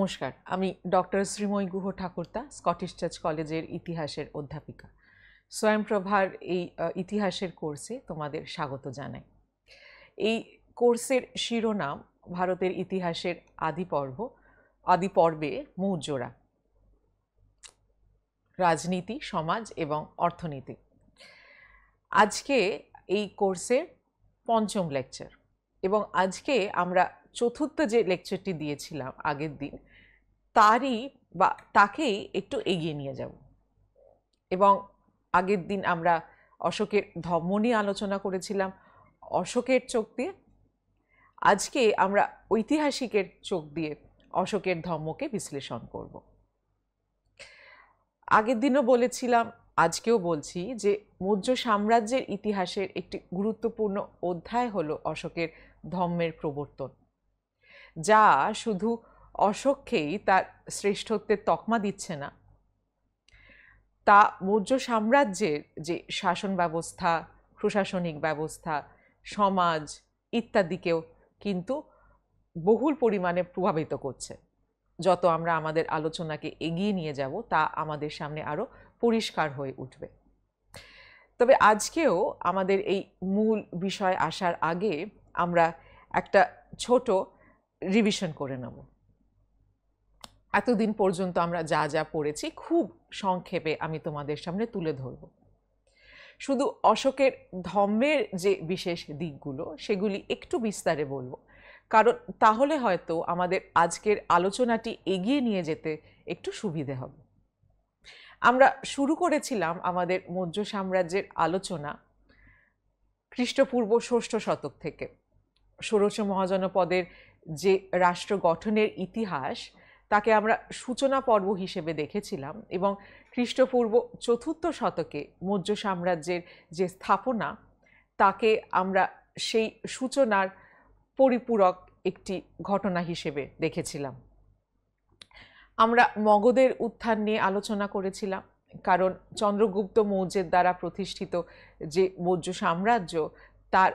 নমস্কার আমি doctor Shrimoy Guha Thakurta Scottish church কলেজের ইতিহাসের অধ্যাপিকা স্বয়ংপ্রভার এই ইতিহাসের কোর্সে তোমাদের স্বাগত জানাই এই কোর্সের শিরোনাম ভারতের ইতিহাসের আদি পর্ব আদি পর্বে মৌজোড়া রাজনীতি সমাজ এবং অর্থনীতি আজকে এই কোর্সের পঞ্চম লেকচার এবং আজকে আমরা চতুর্থ যে লেকচারটি দিয়েছিলাম আগের দিন তারই বা তাকেই একটু এগিয়ে নিয়ে যাব এবং আগের দিন আমরা অশোকের ধর্ম নিয়ে আলোচনা করেছিলাম অশোকের চোখ দিয়ে আজকে আমরা ঐতিহাসিকের চোখ দিয়ে অশোকের ধর্মকে বিশ্লেষণ করব আগের দিনও বলেছিলাম আজকেও বলছি যে মৌর্য সাম্রাজ্যের ইতিহাসের একটি গুরুত্বপূর্ণ অধ্যায় হল অশোকের ধর্মের প্রবর্তন যা শুধু অসক্ষেই তার শ্রেষ্ঠত্বের তকমা দিচ্ছে না তা মৌর্য সাম্রাজ্যের যে শাসন ব্যবস্থা প্রশাসনিক ব্যবস্থা সমাজ ইত্যাদিকেও কিন্তু বহুল পরিমাণে প্রভাবিত করছে যত আমরা আমাদের আলোচনাকে এগিয়ে নিয়ে যাব তা আমাদের সামনে আরও পরিষ্কার হয়ে উঠবে তবে আজকেও আমাদের এই মূল বিষয় আসার আগে আমরা একটা ছোট রিভিশন করে নেব এতদিন পর্যন্ত আমরা যা যা পড়েছি খুব সংক্ষেপে আমি তোমাদের সামনে তুলে ধরব শুধু অশোকের ধর্মের যে বিশেষ দিকগুলো সেগুলি একটু বিস্তারে বলবো কারণ তাহলে হয়তো আমাদের আজকের আলোচনাটি এগিয়ে নিয়ে যেতে একটু সুবিধে হবে আমরা শুরু করেছিলাম আমাদের মৌর্য সাম্রাজ্যের আলোচনা খ্রিস্টপূর্ব ষষ্ঠ শতক থেকে ষোড়শ মহাজনপদের যে রাষ্ট্র গঠনের ইতিহাস তাকে আমরা সূচনা পর্ব হিসেবে দেখেছিলাম এবং খ্রিস্টপূর্ব চতুর্থ শতকে মৌর্য সাম্রাজ্যের যে স্থাপনা তাকে আমরা সেই সূচনার পরিপূরক একটি ঘটনা হিসেবে দেখেছিলাম আমরা মগধের উত্থান নিয়ে আলোচনা করেছিলাম কারণ চন্দ্রগুপ্ত মৌর্যের দ্বারা প্রতিষ্ঠিত যে মৌর্য সাম্রাজ্য তার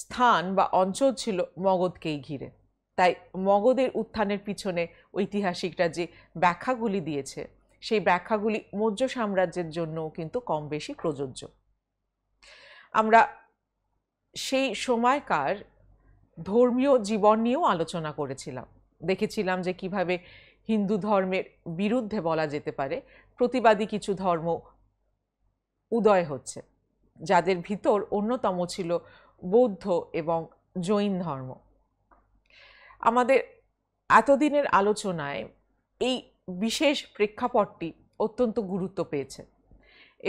স্থান বা অঞ্চল ছিল মগধকেই ঘিরে তাই মগধের উত্থানের পিছনে ঐতিহাসিকরা যে ব্যাখ্যাগুলি দিয়েছে সেই ব্যাখ্যাগুলি মৌর্য সাম্রাজ্যের জন্যও কিন্তু কম বেশি প্রযোজ্য আমরা সেই সময়কার ধর্মীয় জীবন নিয়েও আলোচনা করেছিলাম দেখেছিলাম যে কিভাবে হিন্দু ধর্মের বিরুদ্ধে বলা যেতে পারে প্রতিবাদী কিছু ধর্ম উদয় হচ্ছে যাদের ভিতর অন্যতম ছিল বৌদ্ধ এবং জৈন ধর্ম আমাদের এতদিনের আলোচনায় এই বিশেষ প্রেক্ষাপটটি অত্যন্ত গুরুত্ব পেয়েছে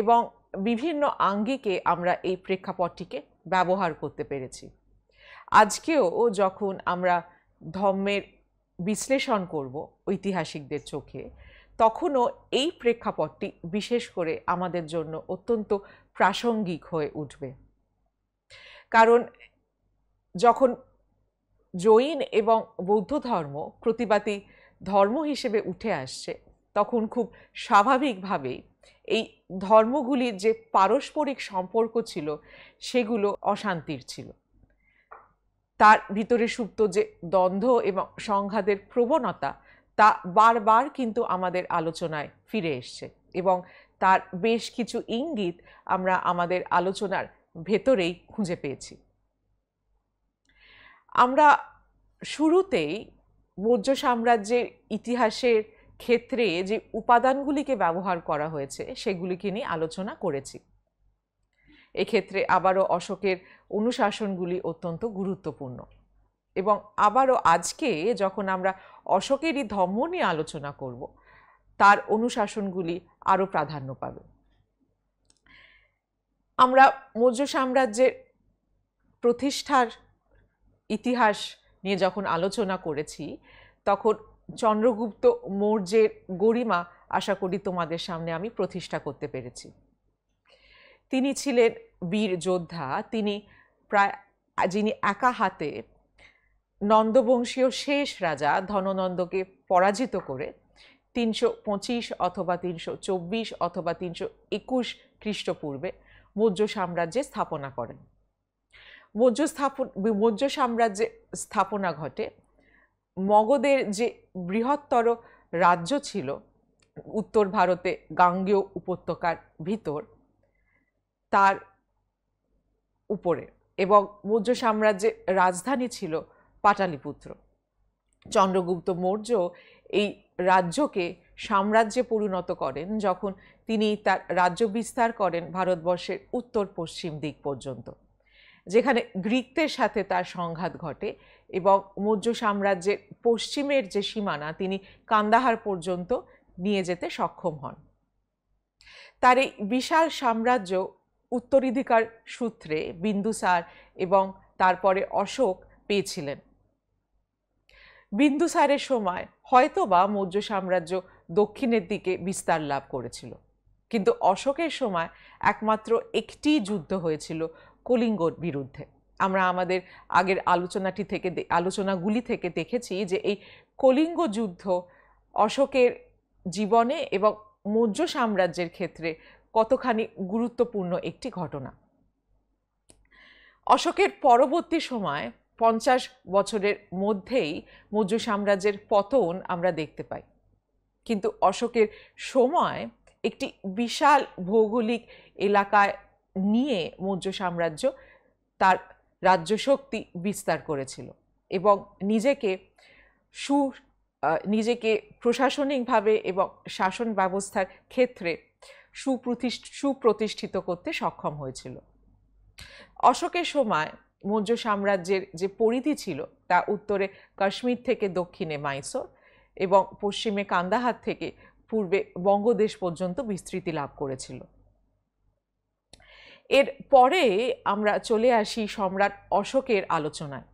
এবং বিভিন্ন আঙ্গিকে আমরা এই প্রেক্ষাপটটিকে ব্যবহার করতে পেরেছি আজকেও যখন আমরা ধর্মের বিশ্লেষণ করব ঐতিহাসিকদের চোখে তখনও এই প্রেক্ষাপটটি বিশেষ করে আমাদের জন্য অত্যন্ত প্রাসঙ্গিক হয়ে উঠবে কারণ যখন জৈন এবং বৌদ্ধ ধর্ম প্রতিবাদী ধর্ম হিসেবে উঠে আসছে তখন খুব স্বাভাবিকভাবেই এই ধর্মগুলির যে পারস্পরিক সম্পর্ক ছিল সেগুলো অশান্তির ছিল তার ভিতরে সুপ্ত যে দ্বন্দ্ব এবং সংঘাতের প্রবণতা তা বারবার কিন্তু আমাদের আলোচনায় ফিরে এসছে এবং তার বেশ কিছু ইঙ্গিত আমরা আমাদের আলোচনার ভেতরেই খুঁজে পেয়েছি আমরা শুরুতেই মৌর্য সাম্রাজ্যের ইতিহাসের ক্ষেত্রে যে উপাদানগুলিকে ব্যবহার করা হয়েছে সেগুলিকে নিয়ে আলোচনা করেছি এক্ষেত্রে আবারও অশোকের অনুশাসনগুলি অত্যন্ত গুরুত্বপূর্ণ এবং আবারও আজকে যখন আমরা অশোকেরই ধর্ম নিয়ে আলোচনা করব তার অনুশাসনগুলি আরও প্রাধান্য পাবে আমরা মৌর্য সাম্রাজ্যের প্রতিষ্ঠার ইতিহাস নিয়ে যখন আলোচনা করেছি তখন চন্দ্রগুপ্ত মৌর্যের গরিমা আশা করি তোমাদের সামনে আমি প্রতিষ্ঠা করতে পেরেছি তিনি ছিলেন বীর যোদ্ধা তিনি প্রায় যিনি একা হাতে নন্দবংশীয় শেষ রাজা ধননন্দকে পরাজিত করে তিনশো পঁচিশ অথবা তিনশো চব্বিশ অথবা তিনশো একুশ খ্রিস্টপূর্বে মৌর্য সাম্রাজ্যে স্থাপনা করেন মৌর্য স্থাপন মৌর্য সাম্রাজ্যে স্থাপনা ঘটে মগধের যে বৃহত্তর রাজ্য ছিল উত্তর ভারতে গাঙ্গেয় উপত্যকার ভিতর তার উপরে এবং মৌর্য সাম্রাজ্যের রাজধানী ছিল পাটালিপুত্র চন্দ্রগুপ্ত মৌর্য এই রাজ্যকে সাম্রাজ্যে পরিণত করেন যখন তিনি তার রাজ্য বিস্তার করেন ভারতবর্ষের উত্তর পশ্চিম দিক পর্যন্ত যেখানে গ্রিকদের সাথে তার সংঘাত ঘটে এবং মৌর্য সাম্রাজ্যের পশ্চিমের যে সীমানা তিনি কান্দাহার পর্যন্ত নিয়ে যেতে সক্ষম হন তার এই বিশাল সাম্রাজ্য উত্তরাধিকার সূত্রে বিন্দুসার এবং তারপরে অশোক পেয়েছিলেন বিন্দুসারের সময় হয়তোবা মৌর্য সাম্রাজ্য দক্ষিণের দিকে বিস্তার লাভ করেছিল কিন্তু অশোকের সময় একমাত্র একটি যুদ্ধ হয়েছিল কলিঙ্গর বিরুদ্ধে আমরা আমাদের আগের আলোচনাটি থেকে আলোচনাগুলি থেকে দেখেছি যে এই কলিঙ্গ যুদ্ধ অশোকের জীবনে এবং মৌর্য সাম্রাজ্যের ক্ষেত্রে কতখানি গুরুত্বপূর্ণ একটি ঘটনা অশোকের পরবর্তী সময় পঞ্চাশ বছরের মধ্যেই মৌর্য সাম্রাজ্যের পতন আমরা দেখতে পাই কিন্তু অশোকের সময় একটি বিশাল ভৌগোলিক এলাকায় নিয়ে মৌর্য সাম্রাজ্য তার রাজ্য শক্তি বিস্তার করেছিল এবং নিজেকে সু নিজেকে প্রশাসনিকভাবে এবং শাসন ব্যবস্থার ক্ষেত্রে সুপ্রতিষ্ঠিত করতে সক্ষম হয়েছিল অশোকের সময় মৌর্য সাম্রাজ্যের যে পরিধি ছিল তা উত্তরে কাশ্মীর থেকে দক্ষিণে মাইসোর এবং পশ্চিমে কান্দাহার থেকে পূর্বে বঙ্গদেশ পর্যন্ত বিস্তৃতি লাভ করেছিল এর পরে আমরা চলে আসি সম্রাট অশোকের আলোচনায়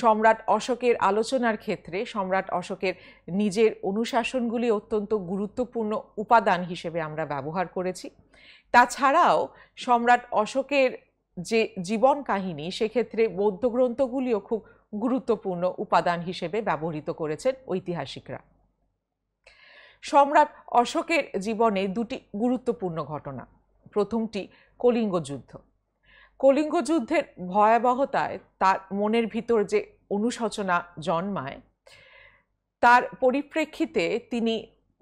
সম্রাট অশোকের আলোচনার ক্ষেত্রে সম্রাট অশোকের নিজের অনুশাসনগুলি অত্যন্ত গুরুত্বপূর্ণ উপাদান হিসেবে আমরা ব্যবহার করেছি তাছাড়াও সম্রাট অশোকের যে জীবন কাহিনী সেক্ষেত্রে বৌদ্ধ গ্রন্থগুলিও খুব গুরুত্বপূর্ণ উপাদান হিসেবে ব্যবহৃত করেছেন ঐতিহাসিকরা সম্রাট অশোকের জীবনে দুটি গুরুত্বপূর্ণ ঘটনা প্রথমটি কলিঙ্গ যুদ্ধ কলিঙ্গ যুদ্ধের ভয়াবহতায় তার মনের ভিতর যে অনুশোচনা জন্মায় তার পরিপ্রেক্ষিতে তিনি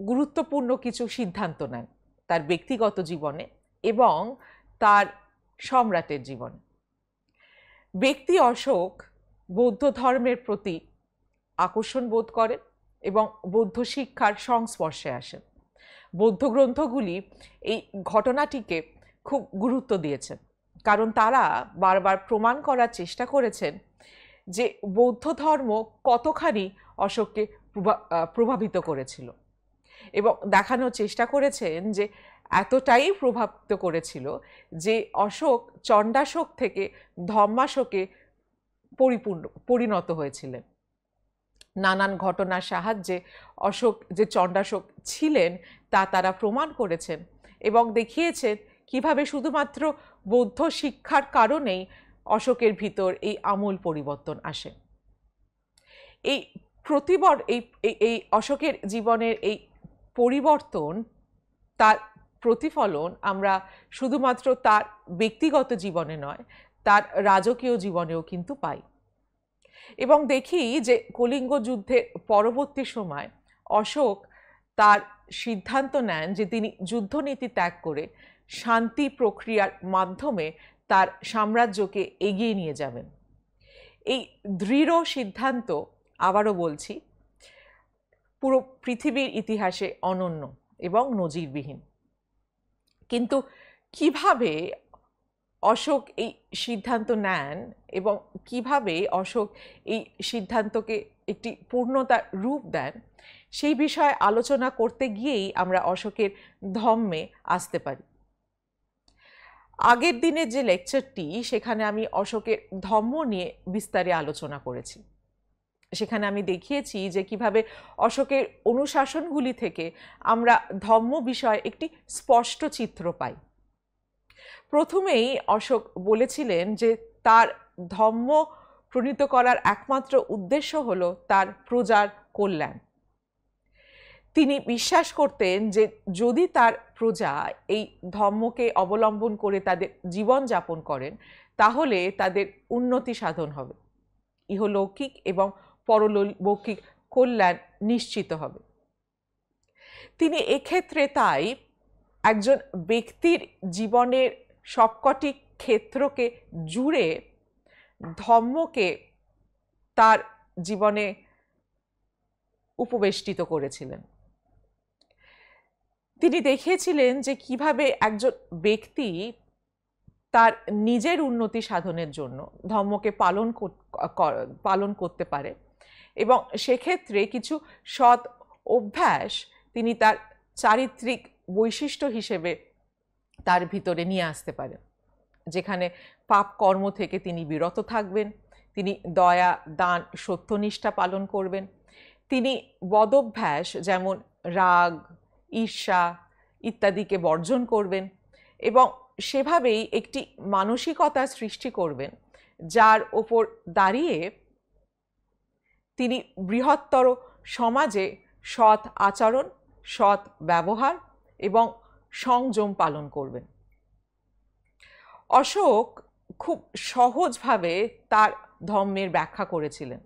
গুরুত্বপূর্ণ কিছু সিদ্ধান্ত নেন তার ব্যক্তিগত জীবনে এবং তার সম্রাটের জীবনে ব্যক্তি অশোক বৌদ্ধ ধর্মের প্রতি আকর্ষণ বোধ করেন এবং বৌদ্ধ শিক্ষার সংস্পর্শে আসেন বৌদ্ধ গ্রন্থগুলি এই ঘটনাটিকে খুব গুরুত্ব দিয়েছেন কারণ তারা বারবার প্রমাণ করার চেষ্টা করেছেন যে বৌদ্ধ ধর্ম কতখানি অশোককে প্রভাবিত করেছিল এবং দেখানোর চেষ্টা করেছেন যে এতটাই প্রভাবিত করেছিল যে অশোক চণ্ডাশোক থেকে ধম্মাশোকে পরিপূর্ণ পরিণত হয়েছিলেন নানান ঘটনার সাহায্যে অশোক যে চণ্ডাশোক ছিলেন তা তারা প্রমাণ করেছেন এবং দেখিয়েছেন কিভাবে শুধুমাত্র বৌদ্ধ শিক্ষার কারণেই অশোকের ভিতর এই আমূল পরিবর্তন আসে এই প্রতিবর এই এই অশোকের জীবনের এই পরিবর্তন তার প্রতিফলন আমরা শুধুমাত্র তার ব্যক্তিগত জীবনে নয় তার রাজকীয় জীবনেও কিন্তু পাই এবং দেখি যে কলিঙ্গ যুদ্ধের পরবর্তী সময় অশোক তার সিদ্ধান্ত নেন যে তিনি যুদ্ধনীতি ত্যাগ করে শান্তি প্রক্রিয়ার মাধ্যমে তার সাম্রাজ্যকে এগিয়ে নিয়ে যাবেন এই দৃঢ় সিদ্ধান্ত আবারও বলছি পুরো পৃথিবীর ইতিহাসে অনন্য এবং নজিরবিহীন কিন্তু কিভাবে অশোক এই সিদ্ধান্ত নেন এবং কিভাবে অশোক এই সিদ্ধান্তকে একটি পূর্ণতার রূপ দেন সেই বিষয়ে আলোচনা করতে গিয়েই আমরা অশোকের ধম্মে আসতে পারি আগের দিনের যে লেকচারটি সেখানে আমি অশোকের ধর্ম নিয়ে বিস্তারে আলোচনা করেছি সেখানে আমি দেখিয়েছি যে কিভাবে অশোকের অনুশাসনগুলি থেকে আমরা ধর্ম বিষয়ে একটি স্পষ্ট চিত্র পাই প্রথমেই অশোক বলেছিলেন যে তার ধর্ম প্রণীত করার একমাত্র উদ্দেশ্য হলো তার প্রজার কল্যাণ তিনি বিশ্বাস করতেন যে যদি তার প্রজা এই ধর্মকে অবলম্বন করে তাদের জীবন যাপন করেন তাহলে তাদের উন্নতি সাধন হবে ইহলৌকিক এবং পরলৌকিক কল্যাণ নিশ্চিত হবে তিনি এক্ষেত্রে তাই একজন ব্যক্তির জীবনের সবকটি ক্ষেত্রকে জুড়ে ধর্মকে তার জীবনে উপবেষ্টিত করেছিলেন তিনি দেখিয়েছিলেন যে কিভাবে একজন ব্যক্তি তার নিজের উন্নতি সাধনের জন্য ধর্মকে পালন পালন করতে পারে এবং সেক্ষেত্রে কিছু সৎ অভ্যাস তিনি তার চারিত্রিক বৈশিষ্ট্য হিসেবে তার ভিতরে নিয়ে আসতে পারে যেখানে পাপ কর্ম থেকে তিনি বিরত থাকবেন তিনি দয়া দান সত্যনিষ্ঠা পালন করবেন তিনি বদভ্যাস যেমন রাগ ঈর্ষা ইত্যাদিকে বর্জন করবেন এবং সেভাবেই একটি মানসিকতা সৃষ্টি করবেন যার ওপর দাঁড়িয়ে তিনি বৃহত্তর সমাজে সৎ আচরণ সৎ ব্যবহার এবং সংযম পালন করবেন অশোক খুব সহজভাবে তার ধর্মের ব্যাখ্যা করেছিলেন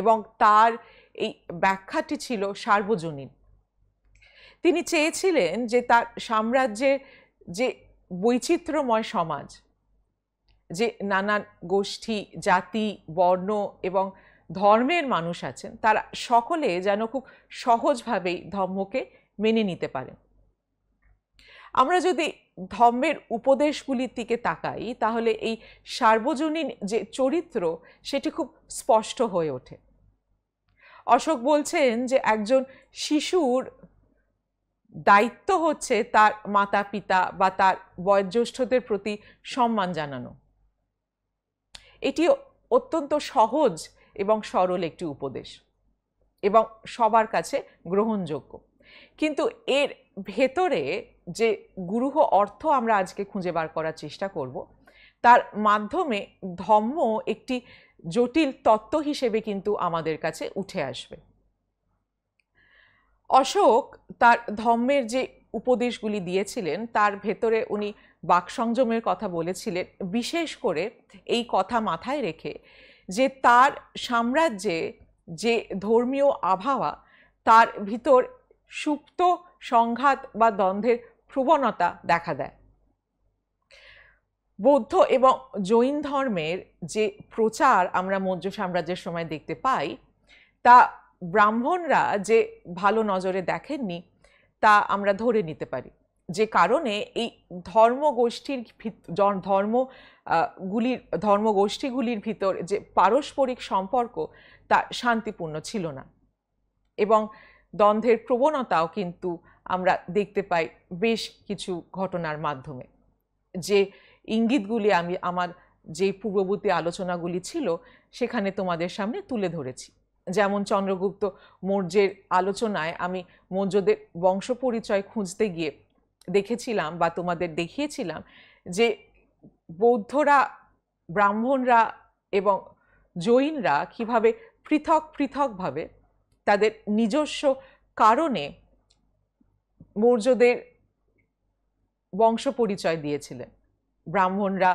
এবং তার এই ব্যাখ্যাটি ছিল সার্বজনীন তিনি চেয়েছিলেন যে তার সাম্রাজ্যের যে বৈচিত্র্যময় সমাজ যে নানান গোষ্ঠী জাতি বর্ণ এবং ধর্মের মানুষ আছেন তারা সকলে যেন খুব সহজভাবেই ধর্মকে মেনে নিতে পারেন আমরা যদি ধর্মের উপদেশগুলির দিকে তাকাই তাহলে এই সার্বজনীন যে চরিত্র সেটি খুব স্পষ্ট হয়ে ওঠে অশোক বলছেন যে একজন শিশুর দায়িত্ব হচ্ছে তার মাতা পিতা বা তার বয়োজ্যেষ্ঠদের প্রতি সম্মান জানানো এটি অত্যন্ত সহজ এবং সরল একটি উপদেশ এবং সবার কাছে গ্রহণযোগ্য কিন্তু এর ভেতরে যে গুরুহ অর্থ আমরা আজকে খুঁজে বার করার চেষ্টা করব তার মাধ্যমে ধর্ম একটি জটিল তত্ত্ব হিসেবে কিন্তু আমাদের কাছে উঠে আসবে অশোক তার ধর্মের যে উপদেশগুলি দিয়েছিলেন তার ভেতরে উনি বাকসংযমের কথা বলেছিলেন বিশেষ করে এই কথা মাথায় রেখে যে তার সাম্রাজ্যে যে ধর্মীয় আবহাওয়া তার ভিতর সুপ্ত সংঘাত বা দ্বন্দ্বের প্রবণতা দেখা দেয় বৌদ্ধ এবং জৈন ধর্মের যে প্রচার আমরা মৌর্য সাম্রাজ্যের সময় দেখতে পাই তা ব্রাহ্মণরা যে ভালো নজরে দেখেননি তা আমরা ধরে নিতে পারি যে কারণে এই ধর্মগোষ্ঠীর ধর্মগুলির ধর্মগোষ্ঠীগুলির ভিতর যে পারস্পরিক সম্পর্ক তা শান্তিপূর্ণ ছিল না এবং দ্বন্দ্বের প্রবণতাও কিন্তু আমরা দেখতে পাই বেশ কিছু ঘটনার মাধ্যমে যে ইঙ্গিতগুলি আমি আমার যে পূর্ববর্তী আলোচনাগুলি ছিল সেখানে তোমাদের সামনে তুলে ধরেছি যেমন চন্দ্রগুপ্ত মৌর্যের আলোচনায় আমি মৌর্যদের বংশ পরিচয় খুঁজতে গিয়ে দেখেছিলাম বা তোমাদের দেখিয়েছিলাম যে বৌদ্ধরা ব্রাহ্মণরা এবং জৈনরা কিভাবে পৃথক পৃথকভাবে তাদের নিজস্ব কারণে মৌর্যদের বংশ পরিচয় দিয়েছিলেন ব্রাহ্মণরা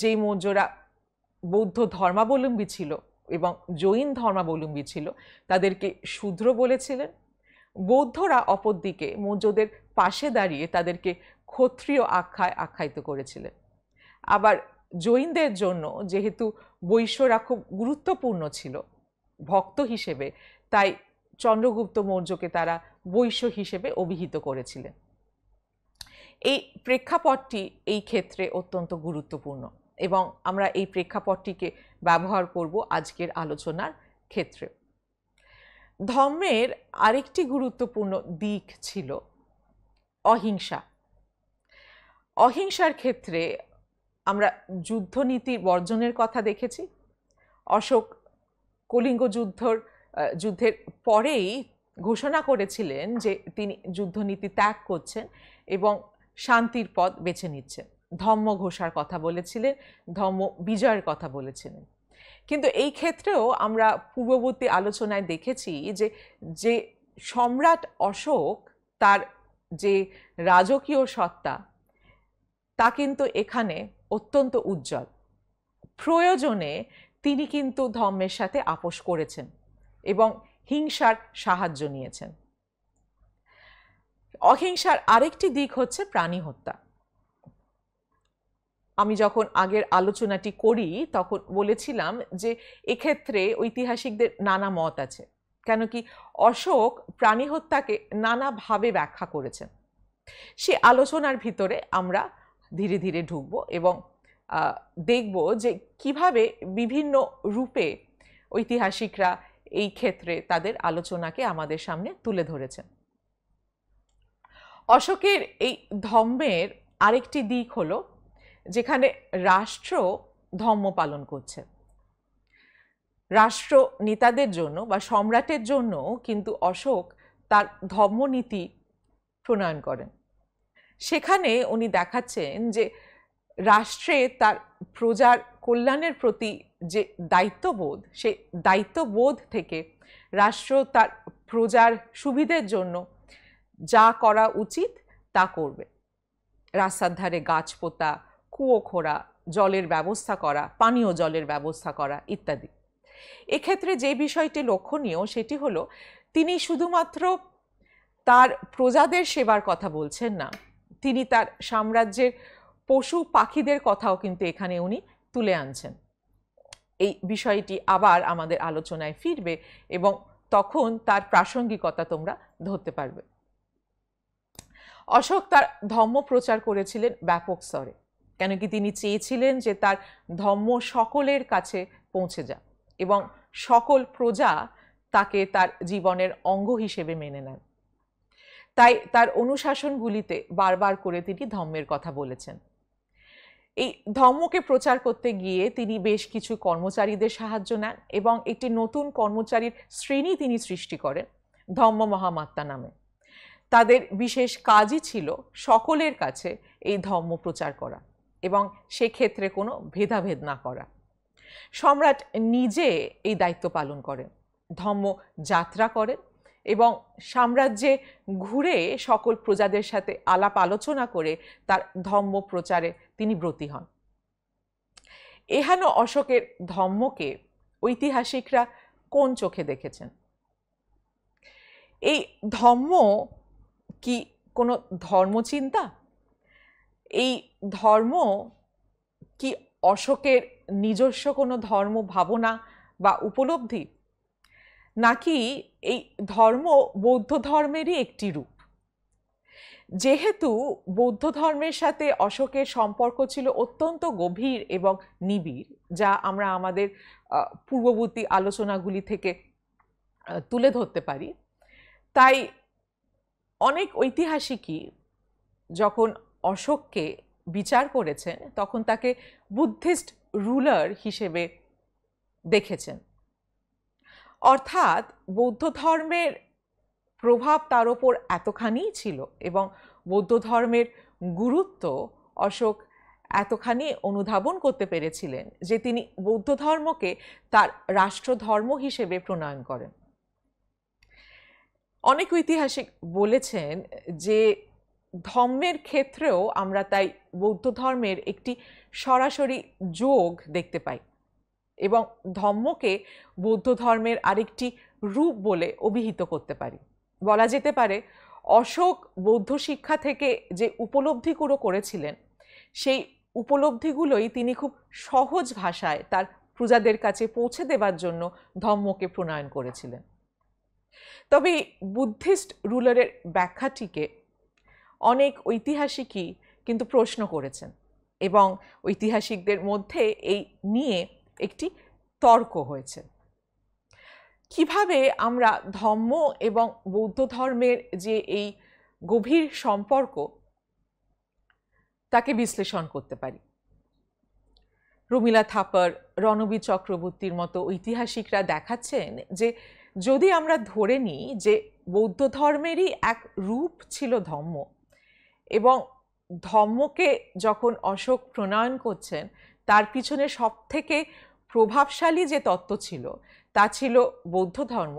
যেই মৌর্যরা বৌদ্ধ ধর্মাবলম্বী ছিল এবং জৈন ধর্মাবলম্বী ছিল তাদেরকে শূদ্র বলেছিলেন বৌদ্ধরা অপরদিকে মৌর্যদের পাশে দাঁড়িয়ে তাদেরকে ক্ষত্রিয় আখ্যায় আখ্যায়িত করেছিলেন আবার জৈনদের জন্য যেহেতু বৈশ্যরা খুব গুরুত্বপূর্ণ ছিল ভক্ত হিসেবে তাই চন্দ্রগুপ্ত মৌর্যকে তারা বৈশ্য হিসেবে অভিহিত করেছিলেন এই প্রেক্ষাপটটি এই ক্ষেত্রে অত্যন্ত গুরুত্বপূর্ণ এবং আমরা এই প্রেক্ষাপটটিকে ব্যবহার করব আজকের আলোচনার ক্ষেত্রে ধর্মের আরেকটি গুরুত্বপূর্ণ দিক ছিল অহিংসা অহিংসার ক্ষেত্রে আমরা যুদ্ধনীতি বর্জনের কথা দেখেছি অশোক কলিঙ্গ যুদ্ধর যুদ্ধের পরেই ঘোষণা করেছিলেন যে তিনি যুদ্ধনীতি ত্যাগ করছেন এবং শান্তির পথ বেছে নিচ্ছেন ধম্ম ঘোষার কথা বলেছিলেন ধম্ম বিজয়ের কথা বলেছিলেন কিন্তু এই ক্ষেত্রেও আমরা পূর্ববর্তী আলোচনায় দেখেছি যে যে সম্রাট অশোক তার যে রাজকীয় সত্তা তা কিন্তু এখানে অত্যন্ত উজ্জ্বল প্রয়োজনে তিনি কিন্তু ধর্মের সাথে আপোষ করেছেন এবং হিংসার সাহায্য নিয়েছেন অহিংসার আরেকটি দিক হচ্ছে প্রাণী হত্যা আমি যখন আগের আলোচনাটি করি তখন বলেছিলাম যে এক্ষেত্রে ঐতিহাসিকদের নানা মত আছে কেন কি অশোক প্রাণী হত্যাকে নানাভাবে ব্যাখ্যা করেছেন সে আলোচনার ভিতরে আমরা ধীরে ধীরে ঢুকব এবং দেখব যে কিভাবে বিভিন্ন রূপে ঐতিহাসিকরা এই ক্ষেত্রে তাদের আলোচনাকে আমাদের সামনে তুলে ধরেছেন অশোকের এই ধর্মের আরেকটি দিক হলো যেখানে রাষ্ট্র ধর্ম পালন করছে রাষ্ট্র নেতাদের জন্য বা সম্রাটের জন্য কিন্তু অশোক তার ধর্মনীতি প্রণয়ন করেন সেখানে উনি দেখাচ্ছেন যে রাষ্ট্রে তার প্রজার কল্যাণের প্রতি যে দায়িত্ববোধ সে দায়িত্ববোধ থেকে রাষ্ট্র তার প্রজার সুবিধের জন্য যা করা উচিত তা করবে রাস্তার ধারে গাছ পোতা কুয়ো খোঁড়া জলের ব্যবস্থা করা পানীয় জলের ব্যবস্থা করা ইত্যাদি এক্ষেত্রে যে বিষয়টি লক্ষণীয় সেটি হল তিনি শুধুমাত্র তার প্রজাদের সেবার কথা বলছেন না তিনি তার সাম্রাজ্যের পশু পাখিদের কথাও কিন্তু এখানে উনি তুলে আনছেন এই বিষয়টি আবার আমাদের আলোচনায় ফিরবে এবং তখন তার প্রাসঙ্গিকতা তোমরা ধরতে পারবে অশোক তার ধর্ম প্রচার করেছিলেন ব্যাপক স্তরে কেন কি তিনি চেয়েছিলেন যে তার ধর্ম সকলের কাছে পৌঁছে যা এবং সকল প্রজা তাকে তার জীবনের অঙ্গ হিসেবে মেনে নেন তাই তার অনুশাসনগুলিতে বারবার করে তিনি ধর্মের কথা বলেছেন এই ধর্মকে প্রচার করতে গিয়ে তিনি বেশ কিছু কর্মচারীদের সাহায্য নেন এবং একটি নতুন কর্মচারীর শ্রেণী তিনি সৃষ্টি করেন ধর্ম মহামাত্মা নামে তাদের বিশেষ কাজই ছিল সকলের কাছে এই ধর্ম প্রচার করা এবং সেক্ষেত্রে কোনো ভেদাভেদ না করা সম্রাট নিজে এই দায়িত্ব পালন করেন ধম্ম যাত্রা করেন এবং সাম্রাজ্যে ঘুরে সকল প্রজাদের সাথে আলাপ আলোচনা করে তার ধম্ম প্রচারে তিনি ব্রতী হন এহেন অশোকের ধম্মকে ঐতিহাসিকরা কোন চোখে দেখেছেন এই ধম্ম কি কোনো ধর্মচিন্তা এই ধর্ম কি অশোকের নিজস্ব কোনো ধর্ম ভাবনা বা উপলব্ধি নাকি এই ধর্ম বৌদ্ধ ধর্মেরই একটি রূপ যেহেতু বৌদ্ধ ধর্মের সাথে অশোকের সম্পর্ক ছিল অত্যন্ত গভীর এবং নিবিড় যা আমরা আমাদের পূর্ববর্তী আলোচনাগুলি থেকে তুলে ধরতে পারি তাই অনেক ঐতিহাসিকই যখন অশোককে বিচার করেছেন তখন তাকে বুদ্ধিস্ট রুলার হিসেবে দেখেছেন অর্থাৎ বৌদ্ধ ধর্মের প্রভাব তার ওপর এতখানি ছিল এবং বৌদ্ধ ধর্মের গুরুত্ব অশোক এতখানি অনুধাবন করতে পেরেছিলেন যে তিনি বৌদ্ধ ধর্মকে তার রাষ্ট্রধর্ম হিসেবে প্রণয়ন করেন অনেক ঐতিহাসিক বলেছেন যে ধর্মের ক্ষেত্রেও আমরা তাই বৌদ্ধ ধর্মের একটি সরাসরি যোগ দেখতে পাই এবং ধর্মকে বৌদ্ধ ধর্মের আরেকটি রূপ বলে অভিহিত করতে পারি বলা যেতে পারে অশোক বৌদ্ধ শিক্ষা থেকে যে উপলব্ধিগুলো করেছিলেন সেই উপলব্ধিগুলোই তিনি খুব সহজ ভাষায় তার প্রজাদের কাছে পৌঁছে দেবার জন্য ধর্মকে প্রণয়ন করেছিলেন তবে বুদ্ধিস্ট রুলারের ব্যাখ্যাটিকে অনেক ঐতিহাসিকই কিন্তু প্রশ্ন করেছেন এবং ঐতিহাসিকদের মধ্যে এই নিয়ে একটি তর্ক হয়েছে কিভাবে আমরা ধর্ম এবং বৌদ্ধ ধর্মের যে এই গভীর সম্পর্ক তাকে বিশ্লেষণ করতে পারি রুমিলা থাপার রণবী চক্রবর্তীর মতো ঐতিহাসিকরা দেখাচ্ছেন যে যদি আমরা ধরে নিই যে বৌদ্ধ ধর্মেরই এক রূপ ছিল ধর্ম এবং ধম্মকে যখন অশোক প্রণয়ন করছেন তার পিছনে সবথেকে প্রভাবশালী যে তত্ত্ব ছিল তা ছিল বৌদ্ধ ধর্ম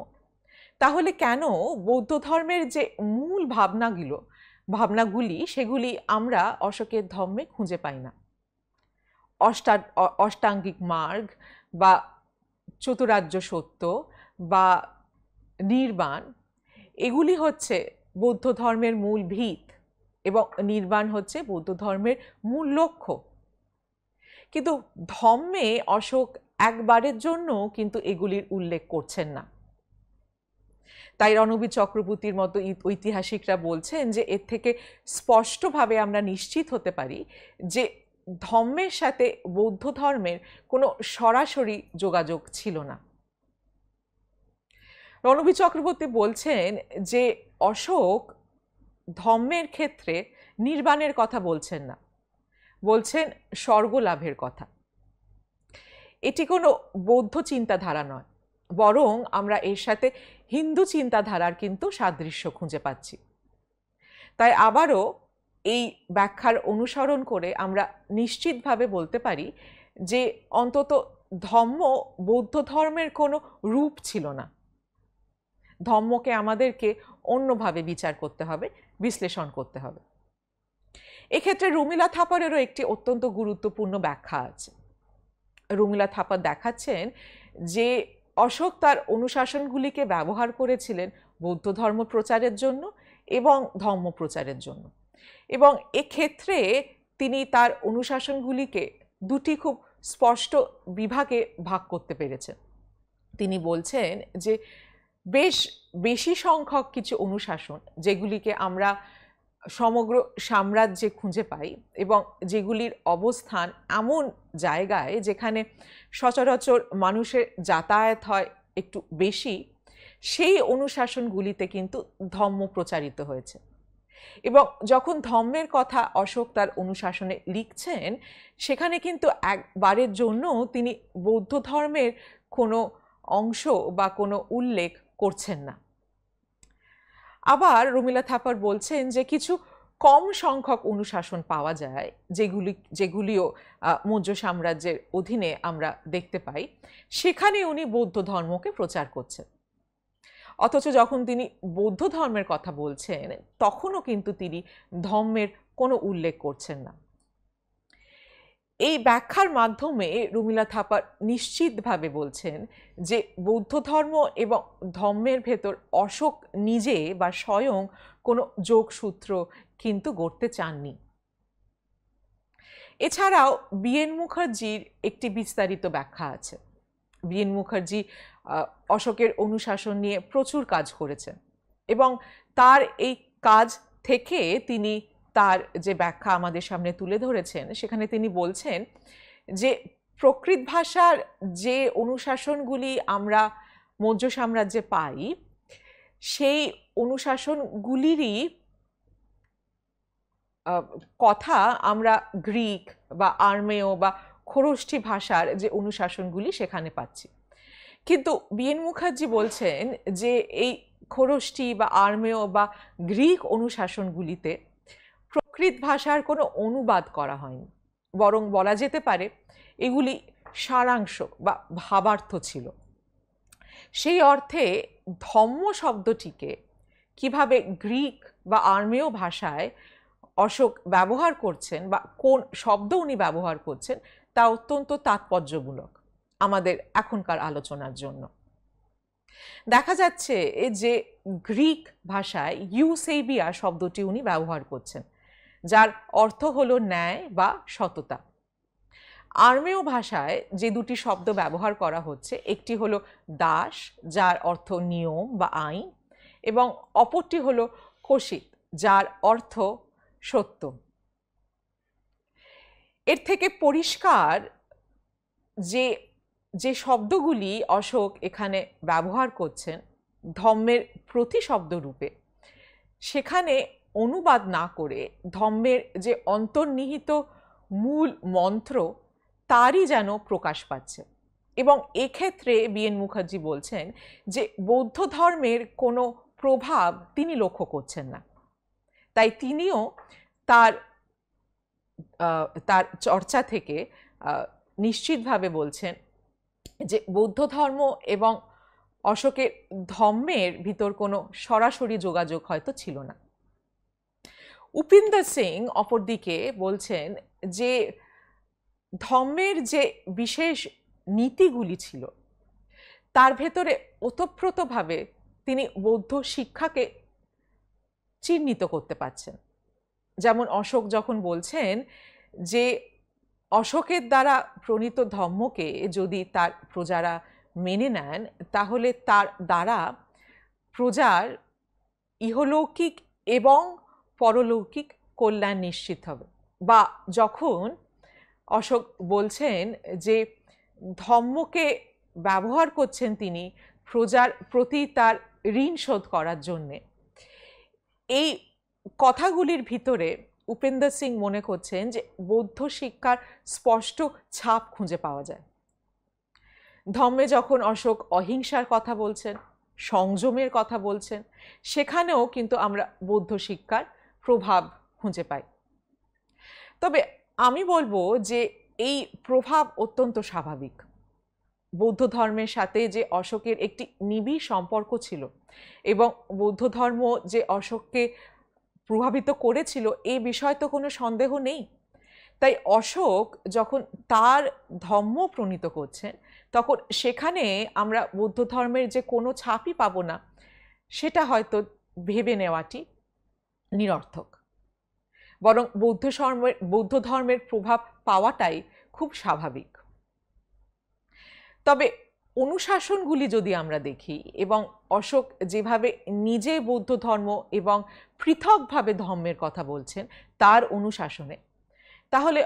তাহলে কেন বৌদ্ধ ধর্মের যে মূল ভাবনাগুলো ভাবনাগুলি সেগুলি আমরা অশোকের ধর্মে খুঁজে পাই না অষ্টা অষ্টাঙ্গিক মার্গ বা চতুরাজ্য সত্য বা নির্বাণ এগুলি হচ্ছে বৌদ্ধ ধর্মের মূল ভিত এবং নির্বাণ হচ্ছে বৌদ্ধ ধর্মের মূল লক্ষ্য কিন্তু ধর্মে অশোক একবারের জন্য কিন্তু এগুলির উল্লেখ করছেন না তাই রণবীর চক্রবর্তীর মতো ঐতিহাসিকরা বলছেন যে এর থেকে স্পষ্টভাবে আমরা নিশ্চিত হতে পারি যে ধর্মের সাথে বৌদ্ধ ধর্মের কোনো সরাসরি যোগাযোগ ছিল না রণবীর চক্রবর্তী বলছেন যে অশোক ধম্মের ক্ষেত্রে নির্বাণের কথা বলছেন না বলছেন স্বর্গলাভের কথা এটি কোনো বৌদ্ধ চিন্তাধারা নয় বরং আমরা এর সাথে হিন্দু চিন্তাধারার কিন্তু সাদৃশ্য খুঁজে পাচ্ছি তাই আবারও এই ব্যাখ্যার অনুসরণ করে আমরা নিশ্চিতভাবে বলতে পারি যে অন্তত ধর্ম বৌদ্ধ ধর্মের কোনো রূপ ছিল না ধর্মকে আমাদেরকে অন্যভাবে বিচার করতে হবে বিশ্লেষণ করতে হবে এক্ষেত্রে রুমিলা থাপারেরও একটি অত্যন্ত গুরুত্বপূর্ণ ব্যাখ্যা আছে রুমিলা থাপার দেখাচ্ছেন যে অশোক তার অনুশাসনগুলিকে ব্যবহার করেছিলেন বৌদ্ধ ধর্ম প্রচারের জন্য এবং ধর্ম প্রচারের জন্য এবং এক্ষেত্রে তিনি তার অনুশাসনগুলিকে দুটি খুব স্পষ্ট বিভাগে ভাগ করতে পেরেছেন তিনি বলছেন যে বেশ বেশি সংখ্যক কিছু অনুশাসন যেগুলিকে আমরা সমগ্র সাম্রাজ্যে খুঁজে পাই এবং যেগুলির অবস্থান এমন জায়গায় যেখানে সচরাচর মানুষের যাতায়াত হয় একটু বেশি সেই অনুশাসনগুলিতে কিন্তু ধম্ম প্রচারিত হয়েছে এবং যখন ধম্মের কথা অশোক তার অনুশাসনে লিখছেন সেখানে কিন্তু একবারের জন্য তিনি বৌদ্ধ ধর্মের কোনো অংশ বা কোনো উল্লেখ করছেন না আবার রুমিলা থাপার বলছেন যে কিছু কম সংখ্যক অনুশাসন পাওয়া যায় যেগুলি যেগুলিও মৌর্য সাম্রাজ্যের অধীনে আমরা দেখতে পাই সেখানে উনি বৌদ্ধ ধর্মকে প্রচার করছেন অথচ যখন তিনি বৌদ্ধ ধর্মের কথা বলছেন তখনও কিন্তু তিনি ধর্মের কোনো উল্লেখ করছেন না এই ব্যাখ্যার মাধ্যমে রুমিলা থাপার নিশ্চিতভাবে বলছেন যে বৌদ্ধ ধর্ম এবং ধর্মের ভেতর অশোক নিজে বা স্বয়ং কোনো যোগসূত্র কিন্তু গড়তে চাননি এছাড়াও বিএন মুখার্জির একটি বিস্তারিত ব্যাখ্যা আছে বিএন মুখার্জি অশোকের অনুশাসন নিয়ে প্রচুর কাজ করেছেন এবং তার এই কাজ থেকে তিনি তার যে ব্যাখ্যা আমাদের সামনে তুলে ধরেছেন সেখানে তিনি বলছেন যে প্রকৃত ভাষার যে অনুশাসনগুলি আমরা মৌর্য সাম্রাজ্যে পাই সেই অনুশাসনগুলিরই কথা আমরা গ্রিক বা আর্মেয় বা খরষ্ঠি ভাষার যে অনুশাসনগুলি সেখানে পাচ্ছি কিন্তু বিএন মুখার্জি বলছেন যে এই খরষ্ঠী বা আর্মেয় বা গ্রিক অনুশাসনগুলিতে প্রাকৃত ভাষার কোনো অনুবাদ করা হয়নি বরং বলা যেতে পারে এগুলি সারাংশ বা ভাবার্থ ছিল সেই অর্থে ধম্ম শব্দটিকে কিভাবে গ্রিক বা আর্মেয় ভাষায় অশোক ব্যবহার করছেন বা কোন শব্দ উনি ব্যবহার করছেন তা অত্যন্ত তাৎপর্যমূলক আমাদের এখনকার আলোচনার জন্য দেখা যাচ্ছে যে গ্রিক ভাষায় ইউসেবিয়া শব্দটি উনি ব্যবহার করছেন যার অর্থ হলো ন্যায় বা সততা আর্মেয় ভাষায় যে দুটি শব্দ ব্যবহার করা হচ্ছে একটি হলো দাস যার অর্থ নিয়ম বা আইন এবং অপরটি হলো কোষিত যার অর্থ সত্য এর থেকে পরিষ্কার যে যে শব্দগুলি অশোক এখানে ব্যবহার করছেন ধর্মের প্রতিশব্দ রূপে সেখানে অনুবাদ না করে ধম্মের যে অন্তর্নিহিত মূল মন্ত্র তারই যেন প্রকাশ পাচ্ছে এবং এক্ষেত্রে বিএন মুখার্জি বলছেন যে বৌদ্ধ ধর্মের কোনো প্রভাব তিনি লক্ষ্য করছেন না তাই তিনিও তার তার চর্চা থেকে নিশ্চিতভাবে বলছেন যে বৌদ্ধ ধর্ম এবং অশোকের ধর্মের ভিতর কোনো সরাসরি যোগাযোগ হয়তো ছিল না উপিন্দর সিং অপরদিকে বলছেন যে ধর্মের যে বিশেষ নীতিগুলি ছিল তার ভেতরে ওতপ্রোতভাবে তিনি বৌদ্ধ শিক্ষাকে চিহ্নিত করতে পারছেন যেমন অশোক যখন বলছেন যে অশোকের দ্বারা প্রণীত ধর্মকে যদি তার প্রজারা মেনে নেন তাহলে তার দ্বারা প্রজার ইহলৌকিক এবং পরলৌকিক কল্যাণ নিশ্চিত হবে বা যখন অশোক বলছেন যে ধর্মকে ব্যবহার করছেন তিনি প্রজার প্রতি তার ঋণ শোধ করার জন্যে এই কথাগুলির ভিতরে উপেন্দ্র সিং মনে করছেন যে বৌদ্ধ শিক্ষার স্পষ্ট ছাপ খুঁজে পাওয়া যায় ধর্মে যখন অশোক অহিংসার কথা বলছেন সংযমের কথা বলছেন সেখানেও কিন্তু আমরা বৌদ্ধ শিক্ষার প্রভাব খুঁজে পাই তবে আমি বলবো যে এই প্রভাব অত্যন্ত স্বাভাবিক বৌদ্ধ ধর্মের সাথে যে অশোকের একটি নিবিড় সম্পর্ক ছিল এবং বৌদ্ধ ধর্ম যে অশোককে প্রভাবিত করেছিল এই বিষয় তো কোনো সন্দেহ নেই তাই অশোক যখন তার ধর্ম প্রণীত করছেন তখন সেখানে আমরা বৌদ্ধ ধর্মের যে কোনো ছাপই পাবো না সেটা হয়তো ভেবে নেওয়াটি নিরর্থক বরং বৌদ্ধ ধর্মের বৌদ্ধ ধর্মের প্রভাব পাওয়াটাই খুব স্বাভাবিক তবে অনুশাসনগুলি যদি আমরা দেখি এবং অশোক যেভাবে নিজে বৌদ্ধ ধর্ম এবং পৃথকভাবে ধর্মের কথা বলছেন তার অনুশাসনে তাহলে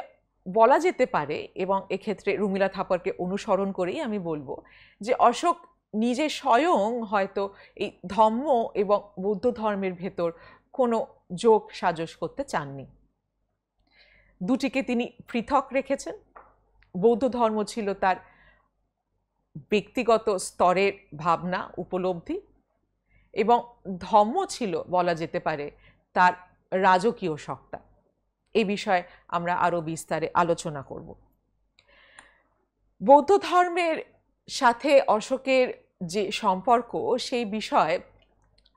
বলা যেতে পারে এবং এক্ষেত্রে রুমিলা থাপরকে অনুসরণ করেই আমি বলবো যে অশোক নিজে স্বয়ং হয়তো এই ধর্ম এবং বৌদ্ধ ধর্মের ভেতর কোনো যোগ সাজস করতে চাননি দুটিকে তিনি পৃথক রেখেছেন বৌদ্ধ ধর্ম ছিল তার ব্যক্তিগত স্তরের ভাবনা উপলব্ধি এবং ধর্ম ছিল বলা যেতে পারে তার রাজকীয় সত্তা এ বিষয়ে আমরা আরও বিস্তারে আলোচনা করব বৌদ্ধ ধর্মের সাথে অশোকের যে সম্পর্ক সেই বিষয়ে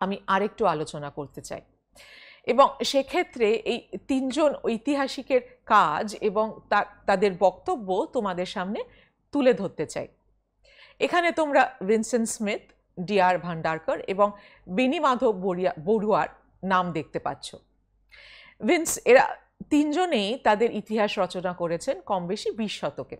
আমি আরেকটু আলোচনা করতে চাই এবং সেক্ষেত্রে এই তিনজন ঐতিহাসিকের কাজ এবং তাদের বক্তব্য তোমাদের সামনে তুলে ধরতে চাই এখানে তোমরা ভিনসেন্ট স্মিথ ডিআর ভান্ডারকর এবং বেনি মাধব বড়িয়া বড়ুয়ার নাম দেখতে পাচ্ছ ভিন্স এরা তিনজনেই তাদের ইতিহাস রচনা করেছেন কম বেশি বিশ শতকে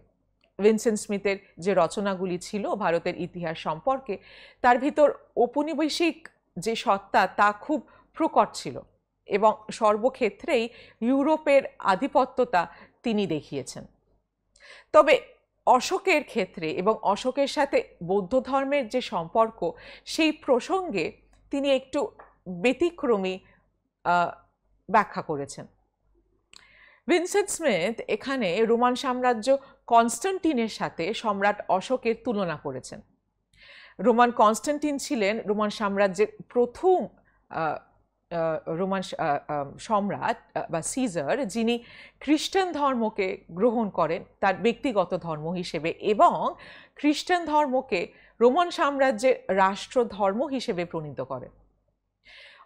ভিনসেন্ট স্মিথের যে রচনাগুলি ছিল ভারতের ইতিহাস সম্পর্কে তার ভিতর ঔপনিবেশিক যে সত্তা তা খুব প্রকট ছিল এবং সর্বক্ষেত্রেই ইউরোপের আধিপত্যতা তিনি দেখিয়েছেন তবে অশোকের ক্ষেত্রে এবং অশোকের সাথে বৌদ্ধ ধর্মের যে সম্পর্ক সেই প্রসঙ্গে তিনি একটু ব্যতিক্রমী ব্যাখ্যা করেছেন ভিনসেন্ট স্মিথ এখানে রোমান সাম্রাজ্য কনস্টান্টিনের সাথে সম্রাট অশোকের তুলনা করেছেন রোমান কনস্টান্টিন ছিলেন রোমান সাম্রাজ্যের প্রথম রোমান সম্রাট বা সিজার যিনি খ্রিস্টান ধর্মকে গ্রহণ করেন তার ব্যক্তিগত ধর্ম হিসেবে এবং খ্রিস্টান ধর্মকে রোমান সাম্রাজ্যের রাষ্ট্র ধর্ম হিসেবে প্রণীত করেন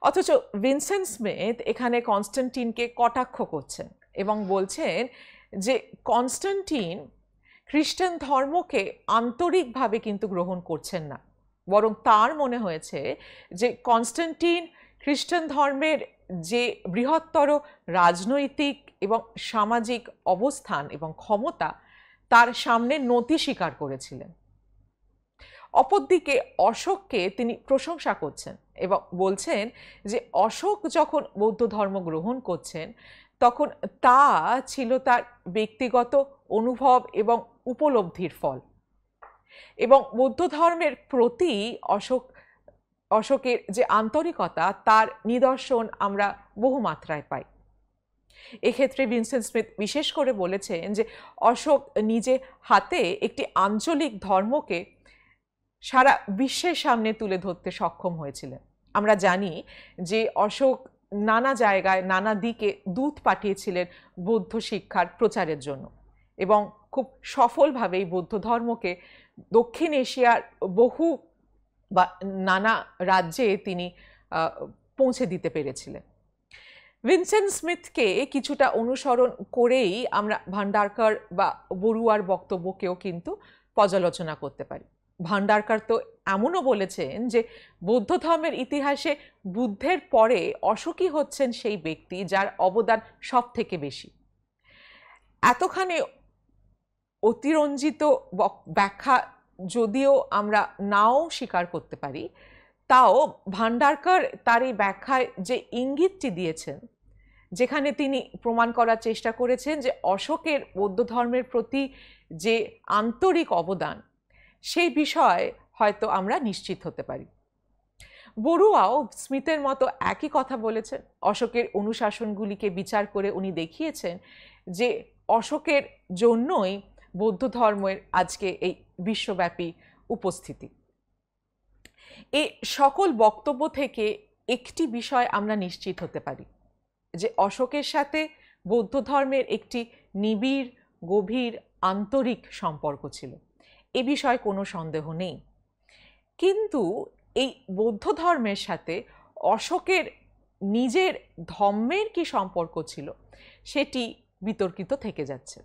অথচ ভিনসেন স্মিথ এখানে কনস্টান্টিনকে কটাক্ষ করছেন এবং বলছেন যে কনস্টান্টিন খ্রিস্টান ধর্মকে আন্তরিকভাবে কিন্তু গ্রহণ করছেন না বরং তার মনে হয়েছে যে কনস্টান্টিন খ্রিস্টান ধর্মের যে বৃহত্তর রাজনৈতিক এবং সামাজিক অবস্থান এবং ক্ষমতা তার সামনে নতি স্বীকার করেছিলেন অপরদিকে অশোককে তিনি প্রশংসা করছেন এবং বলছেন যে অশোক যখন বৌদ্ধ ধর্ম গ্রহণ করছেন তখন তা ছিল তার ব্যক্তিগত অনুভব এবং উপলব্ধির ফল এবং বৌদ্ধ ধর্মের প্রতি অশোক অশোকের যে আন্তরিকতা তার নিদর্শন আমরা বহু মাত্রায় পাই এক্ষেত্রে ভিনসেন্ট স্মিথ বিশেষ করে বলেছেন যে অশোক নিজে হাতে একটি আঞ্চলিক ধর্মকে সারা বিশ্বের সামনে তুলে ধরতে সক্ষম হয়েছিলেন আমরা জানি যে অশোক নানা জায়গায় নানা দিকে দূত পাঠিয়েছিলেন বৌদ্ধ শিক্ষার প্রচারের জন্য এবং খুব সফলভাবেই বৌদ্ধ ধর্মকে দক্ষিণ এশিয়ার বহু বা নানা রাজ্যে তিনি পৌঁছে দিতে পেরেছিলেন ভিনসেন্ট স্মিথকে কিছুটা অনুসরণ করেই আমরা ভান্ডারকর বা বড়ুয়ার বক্তব্যকেও কিন্তু পর্যালোচনা করতে পারি ভান্ডারকর তো এমনও বলেছেন যে বৌদ্ধ ধর্মের ইতিহাসে বুদ্ধের পরে অসুখী হচ্ছেন সেই ব্যক্তি যার অবদান সব থেকে বেশি এতখানি অতিরঞ্জিত ব্যাখ্যা যদিও আমরা নাও স্বীকার করতে পারি তাও ভান্ডারকর তার এই ব্যাখ্যায় যে ইঙ্গিতটি দিয়েছেন যেখানে তিনি প্রমাণ করার চেষ্টা করেছেন যে অশোকের বৌদ্ধ ধর্মের প্রতি যে আন্তরিক অবদান সেই বিষয়ে হয়তো আমরা নিশ্চিত হতে পারি বড়ুয়াও স্মিথের মতো একই কথা বলেছেন অশোকের অনুশাসনগুলিকে বিচার করে উনি দেখিয়েছেন যে অশোকের জন্যই বৌদ্ধ ধর্মের আজকে এই বিশ্বব্যাপী উপস্থিতি এ সকল বক্তব্য থেকে একটি বিষয় আমরা নিশ্চিত হতে পারি যে অশোকের সাথে বৌদ্ধ ধর্মের একটি নিবিড় গভীর আন্তরিক সম্পর্ক ছিল এ বিষয়ে কোনো সন্দেহ নেই কিন্তু এই বৌদ্ধ ধর্মের সাথে অশোকের নিজের ধর্মের কি সম্পর্ক ছিল সেটি বিতর্কিত থেকে যাচ্ছে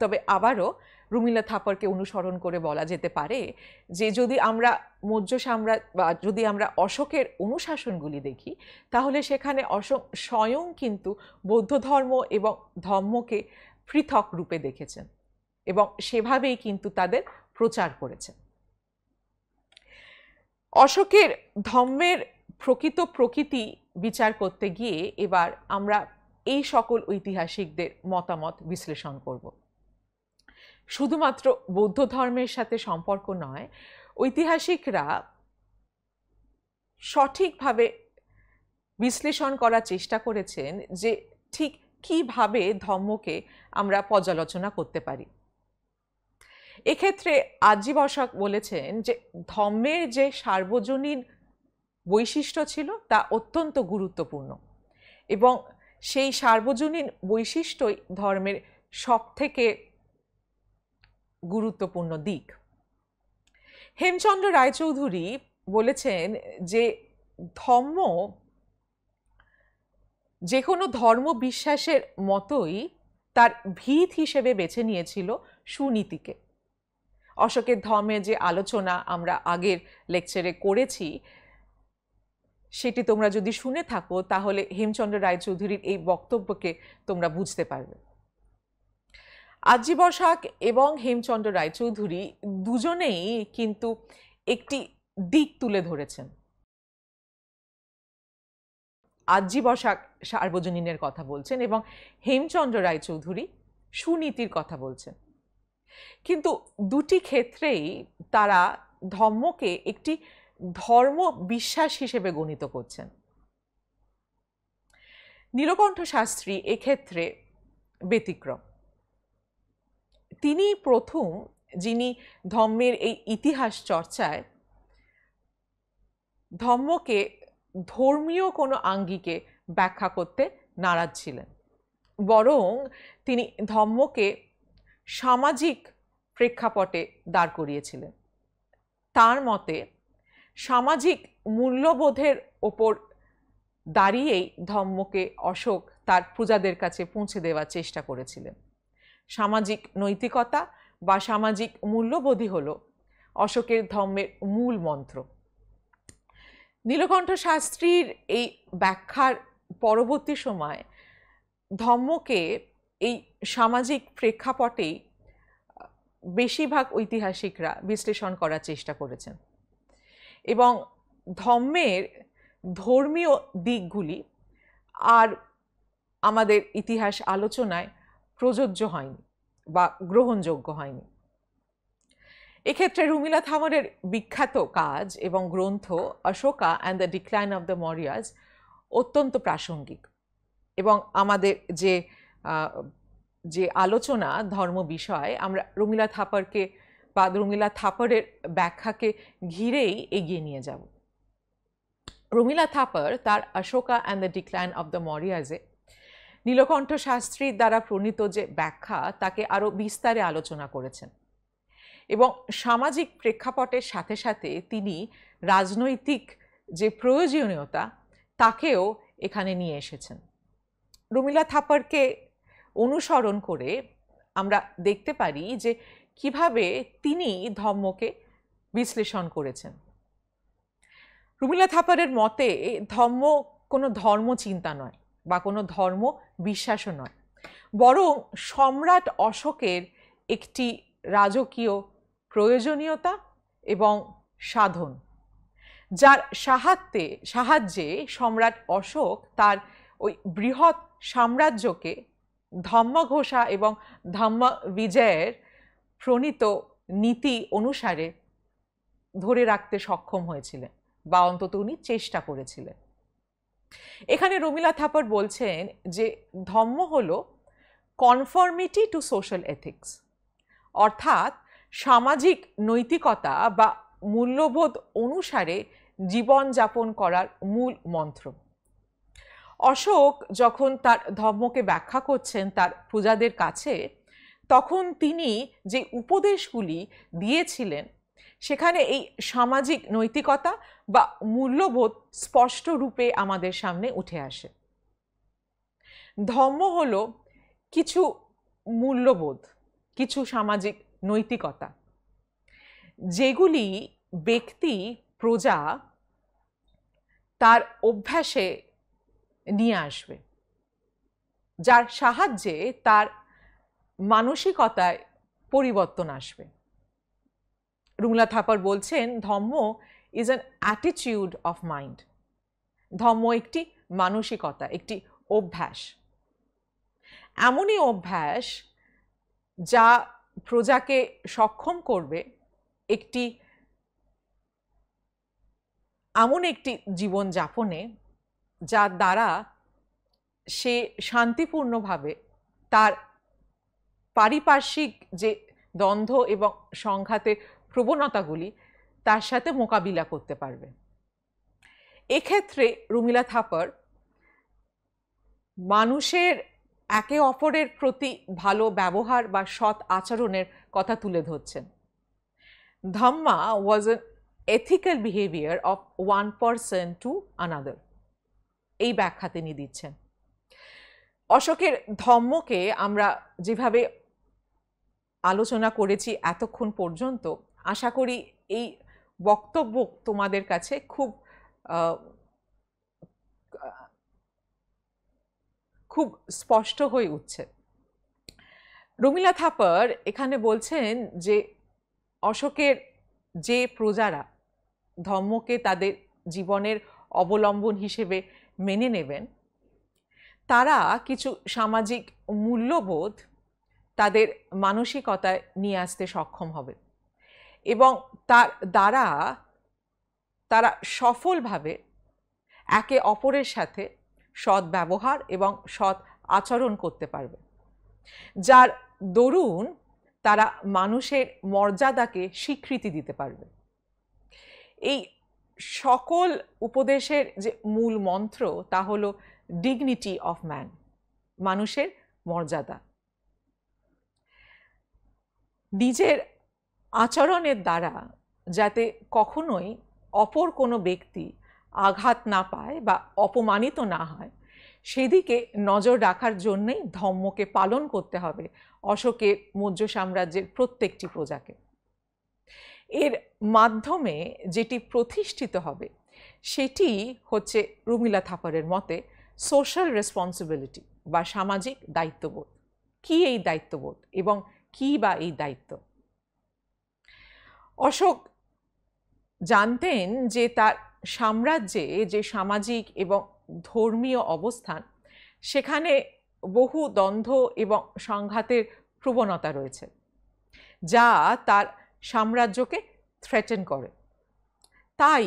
তবে আবারও রুমিলা থাপারকে অনুসরণ করে বলা যেতে পারে যে যদি আমরা মৌর্য সাম্রাজ্য বা যদি আমরা অশোকের অনুশাসনগুলি দেখি তাহলে সেখানে অশোক স্বয়ং কিন্তু বৌদ্ধ ধর্ম এবং ধর্মকে পৃথক রূপে দেখেছেন এবং সেভাবেই কিন্তু তাদের প্রচার করেছেন অশোকের ধর্মের প্রকৃত প্রকৃতি বিচার করতে গিয়ে এবার আমরা এই সকল ঐতিহাসিকদের মতামত বিশ্লেষণ করব শুধুমাত্র বৌদ্ধ ধর্মের সাথে সম্পর্ক নয় ঐতিহাসিকরা সঠিকভাবে বিশ্লেষণ করার চেষ্টা করেছেন যে ঠিক কিভাবে ধর্মকে আমরা পর্যালোচনা করতে পারি এক্ষেত্রে আজীবশক বলেছেন যে ধর্মের যে সার্বজনীন বৈশিষ্ট্য ছিল তা অত্যন্ত গুরুত্বপূর্ণ এবং সেই সার্বজনীন বৈশিষ্ট্যই ধর্মের সব থেকে গুরুত্বপূর্ণ দিক হেমচন্দ্র রায়চৌধুরী বলেছেন যে ধর্ম যে কোনো ধর্ম বিশ্বাসের মতোই তার ভিত হিসেবে বেছে নিয়েছিল সুনীতিকে অশোকের ধর্মে যে আলোচনা আমরা আগের লেকচারে করেছি সেটি তোমরা যদি শুনে থাকো তাহলে হেমচন্দ্র রায়চৌধুরীর এই বক্তব্যকে তোমরা বুঝতে পারবে আজি বসাক এবং হেমচন্দ্র রায়চৌধুরী দুজনেই কিন্তু একটি দিক তুলে ধরেছেন আজি বসাক সার্বজনীনের কথা বলছেন এবং হেমচন্দ্র রায়চৌধুরী সুনীতির কথা বলছেন কিন্তু দুটি ক্ষেত্রেই তারা ধর্মকে একটি ধর্ম বিশ্বাস হিসেবে গণিত করছেন নীলকণ্ঠ শাস্ত্রী এক্ষেত্রে ব্যতিক্রম তিনি প্রথম যিনি ধর্মের এই ইতিহাস চর্চায় ধর্মকে ধর্মীয় কোনো আঙ্গিকে ব্যাখ্যা করতে নারাজ ছিলেন বরং তিনি ধর্মকে সামাজিক প্রেক্ষাপটে দাঁড় করিয়েছিলেন তার মতে সামাজিক মূল্যবোধের ওপর দাঁড়িয়েই ধর্মকে অশোক তার প্রজাদের কাছে পৌঁছে দেওয়ার চেষ্টা করেছিলেন সামাজিক নৈতিকতা বা সামাজিক মূল্যবোধই হল অশোকের ধর্মের মূল মন্ত্র নীলকণ্ঠ শাস্ত্রীর এই ব্যাখ্যার পরবর্তী সময় ধর্মকে এই সামাজিক প্রেক্ষাপটেই বেশিরভাগ ঐতিহাসিকরা বিশ্লেষণ করার চেষ্টা করেছেন এবং ধর্মের ধর্মীয় দিকগুলি আর আমাদের ইতিহাস আলোচনায় প্রযোজ্য হয়নি বা গ্রহণযোগ্য হয়নি এক্ষেত্রে রুমিলা থামরের বিখ্যাত কাজ এবং গ্রন্থ Asoka and the decline of the Mauryas অত্যন্ত প্রাসঙ্গিক এবং আমাদের যে যে আলোচনা ধর্ম বিষয়ে আমরা রুমিলা থাপারকে বা রুমিলা থাপারের ব্যাখ্যাকে ঘিরেই এগিয়ে নিয়ে যাব রুমিলা থাপার তার Asoka and the decline of the মরিয়াজে নীলকণ্ঠ শাস্ত্রীর দ্বারা প্রণীত যে ব্যাখ্যা তাকে আরও বিস্তারে আলোচনা করেছেন এবং সামাজিক প্রেক্ষাপটের সাথে সাথে তিনি রাজনৈতিক যে প্রয়োজনীয়তা তাকেও এখানে নিয়ে এসেছেন রুমিলা থাপারকে অনুসরণ করে আমরা দেখতে পারি যে কিভাবে তিনি ধর্মকে বিশ্লেষণ করেছেন রুমিলা থাপারের মতে ধর্ম কোনো ধর্মচিন্তা নয় বা কোনো ধর্ম বিশ্বাসও নয় বরং সম্রাট অশোকের একটি রাজকীয় প্রয়োজনীয়তা এবং সাধন যার সাহায্যে সাহায্যে সম্রাট অশোক তার ওই বৃহৎ সাম্রাজ্যকে ধম্মঘোষা এবং ধম্ম বিজয়ের প্রণীত নীতি অনুসারে ধরে রাখতে সক্ষম হয়েছিলেন বা অন্তত উনি চেষ্টা করেছিলেন এখানে রুমিলা থাপার বলছেন যে ধর্ম হল কনফর্মিটি টু সোশ্যাল এথিক্স অর্থাৎ সামাজিক নৈতিকতা বা মূল্যবোধ অনুসারে জীবনযাপন করার মূল মন্ত্র অশোক যখন তার ধর্মকে ব্যাখ্যা করছেন তার প্রজাদের কাছে তখন তিনি যে উপদেশগুলি দিয়েছিলেন সেখানে এই সামাজিক নৈতিকতা বা মূল্যবোধ স্পষ্ট রূপে আমাদের সামনে উঠে আসে ধর্ম হলো কিছু মূল্যবোধ কিছু সামাজিক নৈতিকতা যেগুলি ব্যক্তি প্রজা তার অভ্যাসে নিয়ে আসবে যার সাহায্যে তার মানসিকতায় পরিবর্তন আসবে রুমলা থাপার বলছেন ধম্ম ইজ অ্যান অ্যাটিচিউড অফ মাইন্ড ধম্ম একটি মানসিকতা একটি অভ্যাস এমনই অভ্যাস যা প্রজাকে সক্ষম করবে একটি এমন একটি জীবন যাপনে যার দ্বারা সে শান্তিপূর্ণভাবে তার পারিপার্শ্বিক যে দ্বন্দ্ব এবং সংঘাতের প্রবণতাগুলি তার সাথে মোকাবিলা করতে পারবে এক্ষেত্রে রুমিলা থাপার মানুষের একে অপরের প্রতি ভালো ব্যবহার বা সৎ আচরণের কথা তুলে ধরছেন Dhamma was an ethical behaviour of one person to another এই ব্যাখ্যা তিনি দিচ্ছেন অশোকের ধম্মকে আমরা যেভাবে আলোচনা করেছি এতক্ষণ পর্যন্ত আশা করি এই বক্তব্য তোমাদের কাছে খুব খুব স্পষ্ট হয়ে উঠছে রমিলা থাপার এখানে বলছেন যে অশোকের যে প্রজারা ধর্মকে তাদের জীবনের অবলম্বন হিসেবে মেনে নেবেন তারা কিছু সামাজিক মূল্যবোধ তাদের মানসিকতায় নিয়ে আসতে সক্ষম হবে এবং তার দ্বারা তারা সফলভাবে একে অপরের সাথে সৎ ব্যবহার এবং সৎ আচরণ করতে পারবে যার দরুন তারা মানুষের মর্যাদাকে স্বীকৃতি দিতে পারবে এই সকল উপদেশের যে মূল মন্ত্র তা হলো ডিগনিটি অফ ম্যান মানুষের মর্যাদা নিজের আচরণের দ্বারা যাতে কখনোই অপর কোনো ব্যক্তি আঘাত না পায় বা অপমানিত না হয় সেদিকে নজর রাখার জন্যেই ধম্মকে পালন করতে হবে অশোকের মৌর্য সাম্রাজ্যের প্রত্যেকটি প্রজাকে এর মাধ্যমে যেটি প্রতিষ্ঠিত হবে সেটি হচ্ছে রুমিলা থাপারের মতে সোশ্যাল রেসপন্সিবিলিটি বা সামাজিক দায়িত্ববোধ কি এই দায়িত্ববোধ এবং কি বা এই দায়িত্ব অশোক জানতেন যে তার সাম্রাজ্যে যে সামাজিক এবং ধর্মীয় অবস্থান সেখানে বহু দ্বন্দ্ব এবং সংঘাতের প্রবণতা রয়েছে যা তার সাম্রাজ্যকে থ্রেটেন করে তাই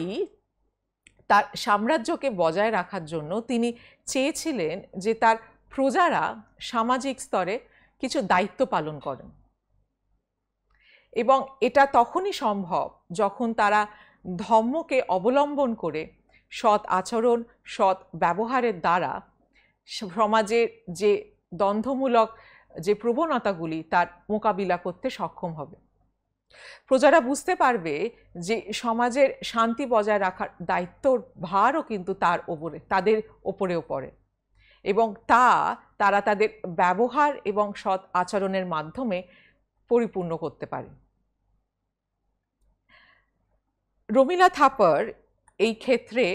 তার সাম্রাজ্যকে বজায় রাখার জন্য তিনি চেয়েছিলেন যে তার প্রজারা সামাজিক স্তরে কিছু দায়িত্ব পালন করেন এবং এটা তখনই সম্ভব যখন তারা ধর্মকে অবলম্বন করে সৎ আচরণ সৎ ব্যবহারের দ্বারা সমাজের যে দ্বন্দ্বমূলক যে প্রবণতাগুলি তার মোকাবিলা করতে সক্ষম হবে প্রজারা বুঝতে পারবে যে সমাজের শান্তি বজায় রাখার দায়িত্বর ভারও কিন্তু তার ওপরে তাদের ওপরেও পড়ে এবং তা তারা তাদের ব্যবহার এবং সৎ আচরণের মাধ্যমে পরিপূর্ণ করতে পারে রমিলা থাপার এই ক্ষেত্রে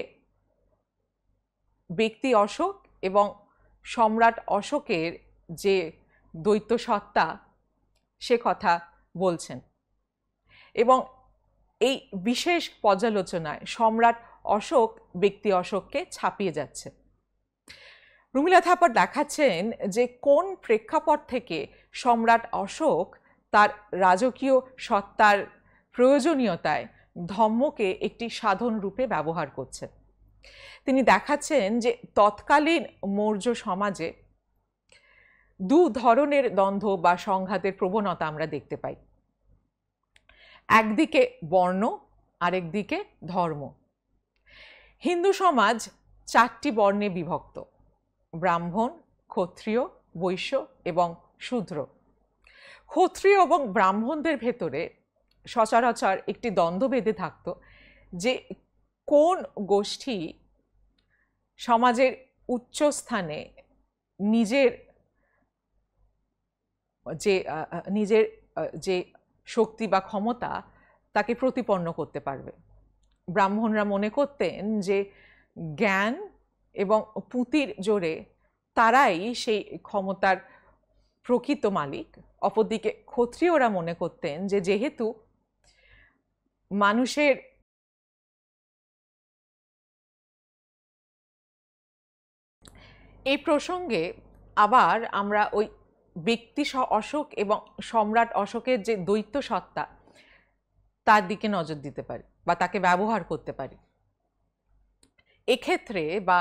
ব্যক্তি অশোক এবং সম্রাট অশোকের যে দ্বৈত সত্তা সে কথা বলছেন এবং এই বিশেষ পর্যালোচনায় সম্রাট অশোক ব্যক্তি অশোককে ছাপিয়ে যাচ্ছে রুমিলা থাপার দেখাচ্ছেন যে কোন প্রেক্ষাপট থেকে সম্রাট অশোক তার রাজকীয় সত্তার প্রয়োজনীয়তায় ধম্মকে একটি সাধন রূপে ব্যবহার করছেন তিনি দেখাচ্ছেন যে তৎকালীন মৌর্য সমাজে দু ধরনের দ্বন্দ্ব বা সংঘাতের প্রবণতা আমরা দেখতে পাই একদিকে বর্ণ আরেকদিকে ধর্ম হিন্দু সমাজ চারটি বর্ণে বিভক্ত ব্রাহ্মণ ক্ষত্রিয় বৈশ্য এবং শূদ্র ক্ষত্রিয় এবং ব্রাহ্মণদের ভেতরে সচরাচর একটি দ্বন্দ্ব বেঁধে থাকত যে কোন গোষ্ঠী সমাজের উচ্চস্থানে নিজের যে নিজের যে শক্তি বা ক্ষমতা তাকে প্রতিপন্ন করতে পারবে ব্রাহ্মণরা মনে করতেন যে জ্ঞান এবং পুঁতির জোরে তারাই সেই ক্ষমতার প্রকৃত মালিক অপরদিকে ক্ষত্রিয়রা মনে করতেন যে যেহেতু মানুষের এই প্রসঙ্গে আবার আমরা ওই ব্যক্তি অশোক এবং সম্রাট অশোকের যে দ্বৈত সত্তা তার দিকে নজর দিতে পারি বা তাকে ব্যবহার করতে পারি এক্ষেত্রে বা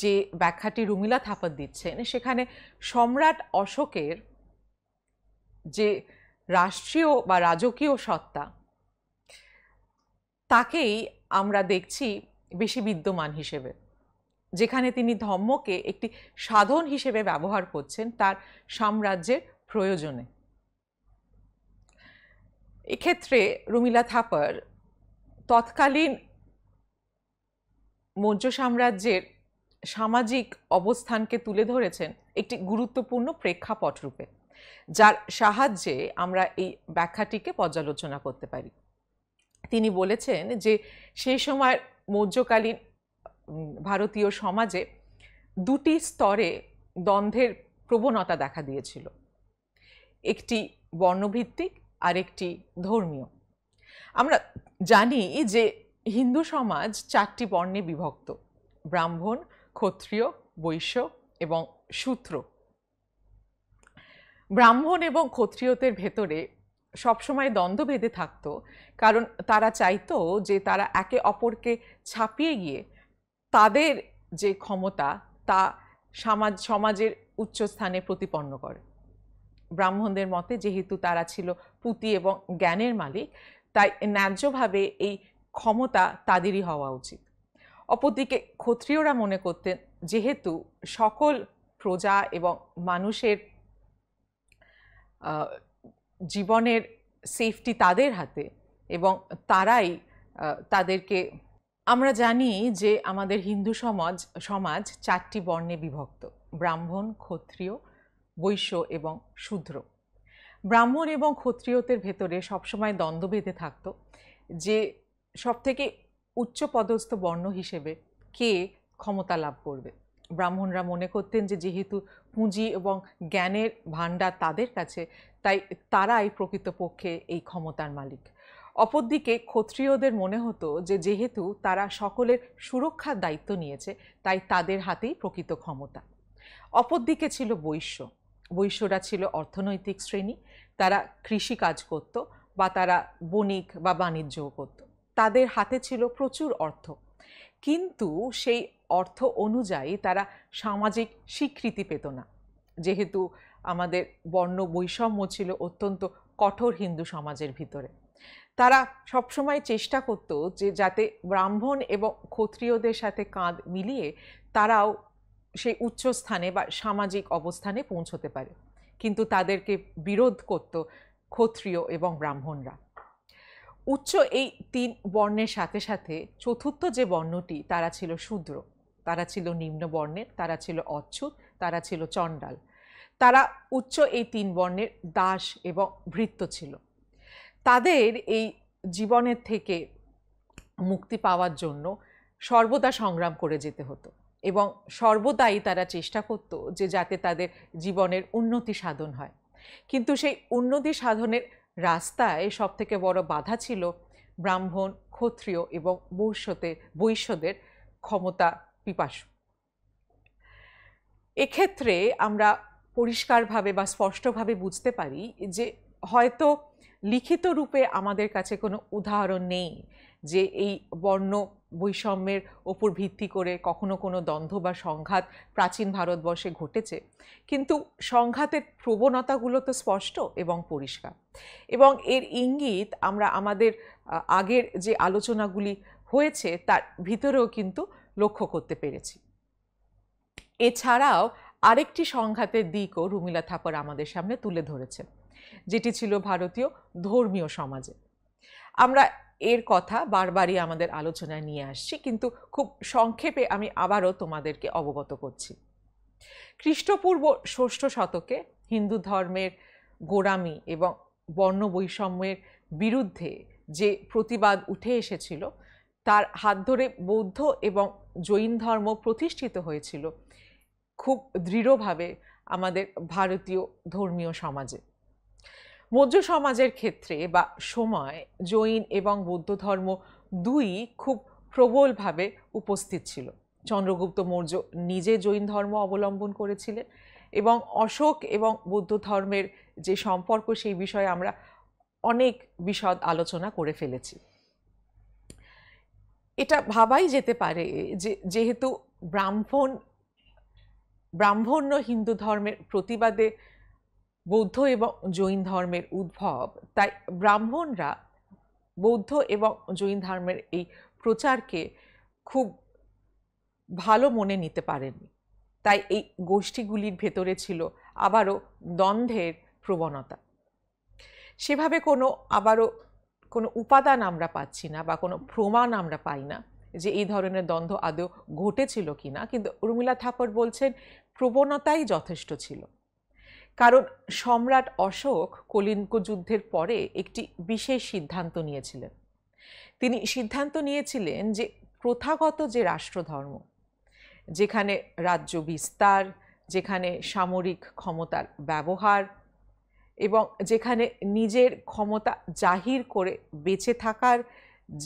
যে ব্যাখ্যাটি রুমিলা থাপত দিচ্ছেন সেখানে সম্রাট অশোকের যে রাষ্ট্রীয় বা রাজকীয় সত্তা তাকেই আমরা দেখছি বেশি বিদ্যমান হিসেবে যেখানে তিনি ধর্মকে একটি সাধন হিসেবে ব্যবহার করছেন তার সাম্রাজ্যের প্রয়োজনে এক্ষেত্রে রুমিলা থাপার তৎকালীন মৌর্য সাম্রাজ্যের সামাজিক অবস্থানকে তুলে ধরেছেন একটি গুরুত্বপূর্ণ প্রেক্ষাপট রূপে যার সাহায্যে আমরা এই ব্যাখ্যাটিকে পর্যালোচনা করতে পারি তিনি বলেছেন যে সেই সময় মৌর্যকালীন ভারতীয় সমাজে দুটি স্তরে দ্বন্দ্বের প্রবণতা দেখা দিয়েছিল একটি বর্ণভিত্তিক আর একটি ধর্মীয় আমরা জানি যে হিন্দু সমাজ চারটি বর্ণে বিভক্ত ব্রাহ্মণ ক্ষত্রিয় বৈশ্য এবং সূত্র ব্রাহ্মণ এবং ক্ষত্রিয়তের ভেতরে সবসময় দ্বন্দ্ব বেঁধে থাকতো কারণ তারা চাইতো যে তারা একে অপরকে ছাপিয়ে গিয়ে তাদের যে ক্ষমতা তা সমাজ সমাজের উচ্চস্থানে প্রতিপন্ন করে ব্রাহ্মণদের মতে যেহেতু তারা ছিল পুঁতি এবং জ্ঞানের মালিক তাই ন্যায্যভাবে এই ক্ষমতা তাদেরই হওয়া উচিত অপরদিকে ক্ষত্রিয়রা মনে করতেন যেহেতু সকল প্রজা এবং মানুষের জীবনের সেফটি তাদের হাতে এবং তারাই তাদেরকে আমরা জানি যে আমাদের হিন্দু সমাজ সমাজ চারটি বর্ণে বিভক্ত ব্রাহ্মণ ক্ষত্রিয় বৈশ্য এবং শূদ্র ব্রাহ্মণ এবং ক্ষত্রিয়তের ভেতরে সবসময় দ্বন্দ্ব বেঁধে থাকত যে সবথেকে উচ্চ পদস্থ বর্ণ হিসেবে কে ক্ষমতা লাভ করবে ব্রাহ্মণরা মনে করতেন যে যেহেতু পুঁজি এবং জ্ঞানের ভাণ্ডার তাদের কাছে তাই তারাই প্রকৃতপক্ষে এই ক্ষমতার মালিক অপরদিকে ক্ষত্রিয়দের মনে হতো যে যেহেতু তারা সকলের সুরক্ষার দায়িত্ব নিয়েছে তাই তাদের হাতেই প্রকৃত ক্ষমতা অপরদিকে ছিল বৈশ্য বৈশ্যরা ছিল অর্থনৈতিক শ্রেণী তারা কৃষি কাজ করত বা তারা বণিক বা বাণিজ্যও করত তাদের হাতে ছিল প্রচুর অর্থ কিন্তু সেই অর্থ অনুযায়ী তারা সামাজিক স্বীকৃতি পেত না যেহেতু আমাদের বর্ণ বৈষম্য ছিল অত্যন্ত কঠোর হিন্দু সমাজের ভিতরে তারা সবসময় চেষ্টা করত যে যাতে ব্রাহ্মণ এবং ক্ষত্রিয়দের সাথে কাঁধ মিলিয়ে তারাও সেই উচ্চ স্থানে বা সামাজিক অবস্থানে পৌঁছতে পারে কিন্তু তাদেরকে বিরোধ করত ক্ষত্রিয় এবং ব্রাহ্মণরা উচ্চ এই তিন বর্ণের সাথে সাথে চতুর্থ যে বর্ণটি তারা ছিল শূদ্র তারা ছিল নিম্নবর্ণের তারা ছিল অচ্ছুত তারা ছিল চণ্ডাল তারা উচ্চ এই তিন বর্ণের দাস এবং ভৃত্য ছিল তাদের এই জীবনের থেকে মুক্তি পাওয়ার জন্য সর্বদা সংগ্রাম করে যেতে হতো এবং সর্বদাই তারা চেষ্টা করত যে যাতে তাদের জীবনের উন্নতি সাধন হয় কিন্তু সেই উন্নতি সাধনের রাস্তায় সবথেকে বড় বাধা ছিল ব্রাহ্মণ ক্ষত্রিয় এবং বৈশ্যতে বৈশ্যদের ক্ষমতা পিপাসু এক্ষেত্রে আমরা পরিষ্কারভাবে বা স্পষ্টভাবে বুঝতে পারি যে হয়তো লিখিত রূপে আমাদের কাছে কোনো উদাহরণ নেই যে এই বর্ণ বৈষম্যের ওপর ভিত্তি করে কখনো কোনো দ্বন্দ্ব বা সংঘাত প্রাচীন ভারতবর্ষে ঘটেছে কিন্তু সংঘাতের প্রবণতাগুলো তো স্পষ্ট এবং পরিষ্কার এবং এর ইঙ্গিত আমরা আমাদের আগের যে আলোচনাগুলি হয়েছে তার ভিতরেও কিন্তু লক্ষ্য করতে পেরেছি এছাড়াও আরেকটি সংঘাতের দিকও রুমিলা থাপর আমাদের সামনে তুলে ধরেছেন যেটি ছিল ভারতীয় ধর্মীয় সমাজে আমরা এর কথা বারবারই আমাদের আলোচনায় নিয়ে আসছি কিন্তু খুব সংক্ষেপে আমি আবারও তোমাদেরকে অবগত করছি খ্রিস্টপূর্ব ষষ্ঠ শতকে হিন্দু ধর্মের গোড়ামি এবং বর্ণবৈষম্যের বিরুদ্ধে যে প্রতিবাদ উঠে এসেছিল তার হাত ধরে বৌদ্ধ এবং জৈন ধর্ম প্রতিষ্ঠিত হয়েছিল খুব দৃঢ়ভাবে আমাদের ভারতীয় ধর্মীয় সমাজে মৌর্য সমাজের ক্ষেত্রে বা সময় জৈন এবং বৌদ্ধ ধর্ম দুই খুব প্রবলভাবে উপস্থিত ছিল চন্দ্রগুপ্ত মৌর্য নিজে জৈন ধর্ম অবলম্বন করেছিলেন এবং অশোক এবং বৌদ্ধ ধর্মের যে সম্পর্ক সেই বিষয়ে আমরা অনেক বিশদ আলোচনা করে ফেলেছি এটা ভাবাই যেতে পারে যে যেহেতু ব্রাহ্মণ ব্রাহ্মণ্য হিন্দু ধর্মের প্রতিবাদে বৌদ্ধ এবং জৈন ধর্মের উদ্ভব তাই ব্রাহ্মণরা বৌদ্ধ এবং জৈন ধর্মের এই প্রচারকে খুব ভালো মনে নিতে পারেনি তাই এই গোষ্ঠীগুলির ভেতরে ছিল আবারও দ্বন্দ্বের প্রবণতা সেভাবে কোনো আবারও কোনো উপাদান আমরা পাচ্ছি না বা কোনো প্রমাণ আমরা পাই না যে এই ধরনের দ্বন্দ্ব আদৌ ঘটেছিল কি না কিন্তু উর্মিলা ঠাকুর বলছেন প্রবণতাই যথেষ্ট ছিল কারণ সম্রাট অশোক কলিঙ্গ যুদ্ধের পরে একটি বিশেষ সিদ্ধান্ত নিয়েছিলেন তিনি সিদ্ধান্ত নিয়েছিলেন যে প্রথাগত যে রাষ্ট্রধর্ম যেখানে রাজ্য বিস্তার যেখানে সামরিক ক্ষমতার ব্যবহার এবং যেখানে নিজের ক্ষমতা জাহির করে বেঁচে থাকার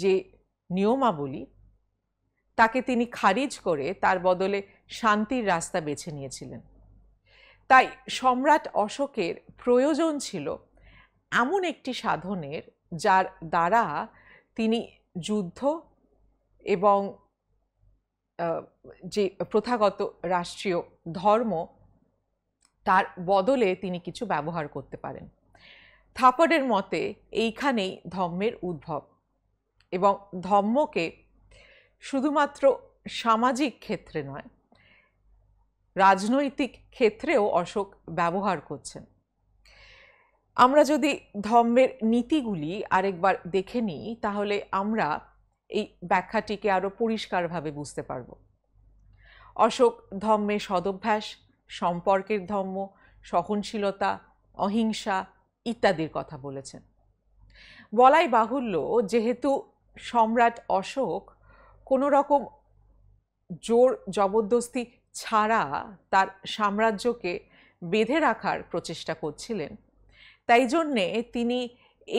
যে নিয়মাবলী তাকে তিনি খারিজ করে তার বদলে শান্তির রাস্তা বেছে নিয়েছিলেন তাই সম্রাট অশোকের প্রয়োজন ছিল এমন একটি সাধনের যার দ্বারা তিনি যুদ্ধ এবং যে প্রথাগত রাষ্ট্রীয় ধর্ম তার বদলে তিনি কিছু ব্যবহার করতে পারেন থাপারের মতে এইখানেই ধর্মের উদ্ভব এবং ধর্মকে শুধুমাত্র সামাজিক ক্ষেত্রে নয় রাজনৈতিক ক্ষেত্রেও অশোক ব্যবহার করছেন আমরা যদি ধর্মের নীতিগুলি আরেকবার দেখে নিই তাহলে আমরা এই ব্যাখ্যাটিকে আরও পরিষ্কারভাবে বুঝতে পারব অশোক ধর্মের সদভ্যাস সম্পর্কের ধর্ম সহনশীলতা অহিংসা ইত্যাদির কথা বলেছেন বলাই বাহুল্য যেহেতু সম্রাট অশোক কোনো রকম জোর জবরদস্তি ছাড়া তার সাম্রাজ্যকে বেঁধে রাখার প্রচেষ্টা করছিলেন তাই জন্যে তিনি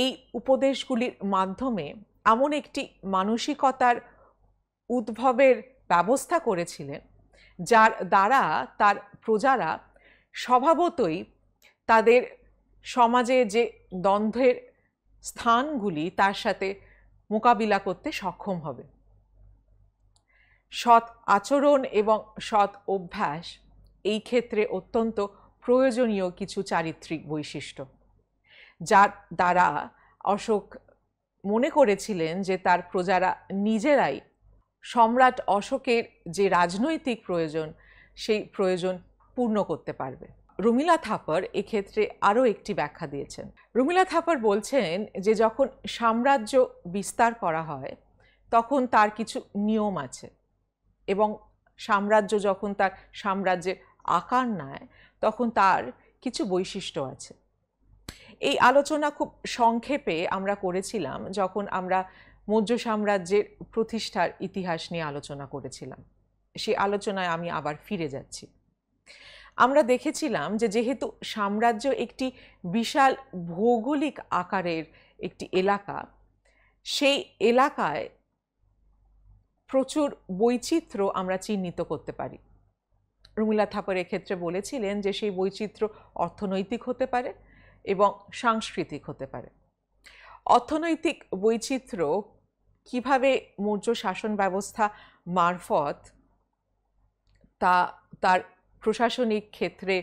এই উপদেশগুলির মাধ্যমে এমন একটি মানসিকতার উদ্ভবের ব্যবস্থা করেছিলেন যার দ্বারা তার প্রজারা স্বভাবতই তাদের সমাজে যে দ্বন্দ্বের স্থানগুলি তার সাথে মোকাবিলা করতে সক্ষম হবে সৎ আচরণ এবং সৎ অভ্যাস এই ক্ষেত্রে অত্যন্ত প্রয়োজনীয় কিছু চারিত্রিক বৈশিষ্ট্য যার দ্বারা অশোক মনে করেছিলেন যে তার প্রজারা নিজেরাই সম্রাট অশোকের যে রাজনৈতিক প্রয়োজন সেই প্রয়োজন পূর্ণ করতে পারবে রুমিলা থাপার এক্ষেত্রে আরও একটি ব্যাখ্যা দিয়েছেন রুমিলা থাপার বলছেন যে যখন সাম্রাজ্য বিস্তার করা হয় তখন তার কিছু নিয়ম আছে এবং সাম্রাজ্য যখন তার সাম্রাজ্যের আকার নেয় তখন তার কিছু বৈশিষ্ট্য আছে এই আলোচনা খুব সংক্ষেপে আমরা করেছিলাম যখন আমরা মৌর্য সাম্রাজ্যের প্রতিষ্ঠার ইতিহাস নিয়ে আলোচনা করেছিলাম সে আলোচনায় আমি আবার ফিরে যাচ্ছি আমরা দেখেছিলাম যে যেহেতু সাম্রাজ্য একটি বিশাল ভৌগোলিক আকারের একটি এলাকা সেই এলাকায় প্রচুর বৈচিত্র্য আমরা চিহ্নিত করতে পারি রুমিলা থাপার ক্ষেত্রে বলেছিলেন যে সেই বৈচিত্র্য অর্থনৈতিক হতে পারে এবং সাংস্কৃতিক হতে পারে অর্থনৈতিক বৈচিত্র্য কিভাবে মৌর্য শাসন ব্যবস্থা মারফত তা তার প্রশাসনিক ক্ষেত্রে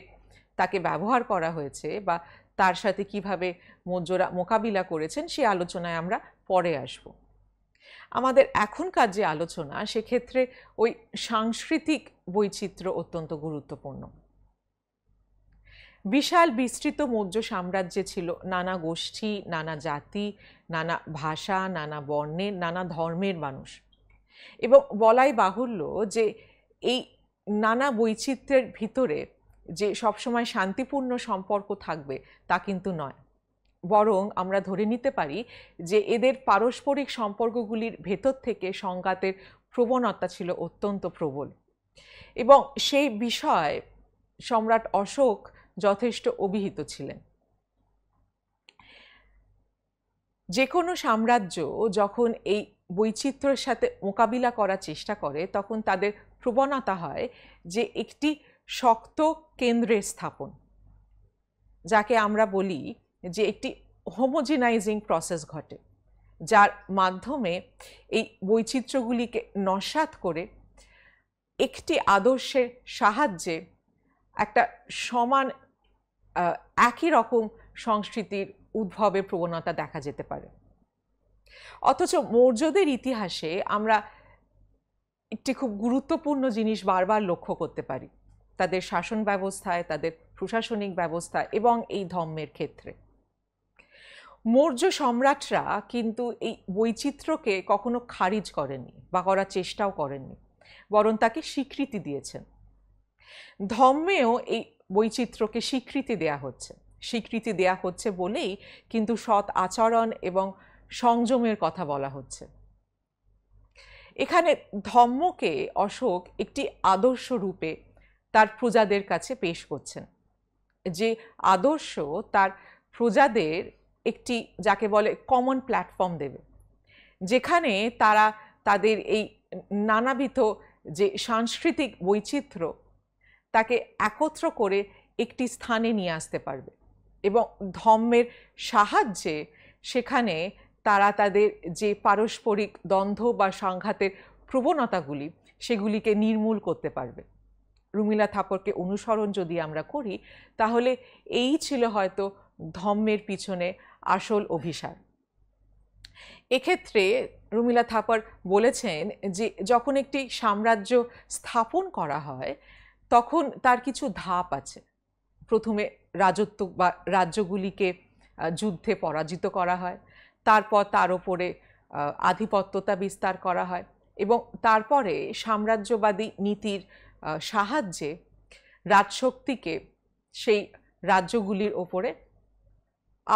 তাকে ব্যবহার করা হয়েছে বা তার সাথে কিভাবে মজ্জরা মোকাবিলা করেছেন সে আলোচনায় আমরা পরে আসব আমাদের এখনকার যে আলোচনা সেক্ষেত্রে ওই সাংস্কৃতিক বৈচিত্র্য অত্যন্ত গুরুত্বপূর্ণ বিশাল বিস্তৃত মৌর্য সাম্রাজ্যে ছিল নানা গোষ্ঠী নানা জাতি নানা ভাষা নানা বর্ণের নানা ধর্মের মানুষ এবং বলাই বাহুল্য যে এই নানা বৈচিত্র্যের ভিতরে যে সবসময় শান্তিপূর্ণ সম্পর্ক থাকবে তা কিন্তু নয় বরং আমরা ধরে নিতে পারি যে এদের পারস্পরিক সম্পর্কগুলির ভেতর থেকে সংঘাতের প্রবণতা ছিল অত্যন্ত প্রবল এবং সেই বিষয়ে সম্রাট অশোক যথেষ্ট অভিহিত ছিলেন যে কোনো সাম্রাজ্য যখন এই বৈচিত্র্যের সাথে মোকাবিলা করার চেষ্টা করে তখন তাদের প্রবণতা হয় যে একটি শক্ত কেন্দ্রের স্থাপন যাকে আমরা বলি যে একটি হোমোজিনাইজিং প্রসেস ঘটে যার মাধ্যমে এই বৈচিত্র্যগুলিকে নস্বাত করে একটি আদর্শের সাহায্যে একটা সমান একই রকম সংস্কৃতির উদ্ভবের প্রবণতা দেখা যেতে পারে অথচ মৌর্যদের ইতিহাসে আমরা একটি খুব গুরুত্বপূর্ণ জিনিস বারবার লক্ষ্য করতে পারি তাদের শাসন ব্যবস্থায় তাদের প্রশাসনিক ব্যবস্থা এবং এই ধর্মের ক্ষেত্রে মৌর্য সম্রাটরা কিন্তু এই বৈচিত্র্যকে কখনো খারিজ করেনি বা করার চেষ্টাও করেননি বরং তাকে স্বীকৃতি দিয়েছেন ধর্মেও এই বৈচিত্র্যকে স্বীকৃতি দেয়া হচ্ছে স্বীকৃতি দেয়া হচ্ছে বলেই কিন্তু সৎ আচরণ এবং সংযমের কথা বলা হচ্ছে এখানে ধম্মকে অশোক একটি আদর্শ রূপে তার প্রজাদের কাছে পেশ করছেন যে আদর্শ তার প্রজাদের একটি যাকে বলে কমন প্ল্যাটফর্ম দেবে যেখানে তারা তাদের এই নানাবিধ যে সাংস্কৃতিক বৈচিত্র্য তাকে একত্র করে একটি স্থানে নিয়ে আসতে পারবে এবং ধর্মের সাহায্যে সেখানে তারা তাদের যে পারস্পরিক দ্বন্দ্ব বা সংঘাতের প্রবণতাগুলি সেগুলিকে নির্মূল করতে পারবে রুমিলা থাপরকে অনুসরণ যদি আমরা করি তাহলে এই ছিল হয়তো ধম্মের পিছনে আসল অভিশাপ এক্ষেত্রে রুমিলা থাপর বলেছেন যে যখন একটি সাম্রাজ্য স্থাপন করা হয় তখন তার কিছু ধাপ আছে প্রথমে রাজত্ব বা রাজ্যগুলিকে যুদ্ধে পরাজিত করা হয় তারপর তার ওপরে আধিপত্যতা বিস্তার করা হয় এবং তারপরে সাম্রাজ্যবাদী নীতির সাহায্যে রাজশক্তিকে সেই রাজ্যগুলির ওপরে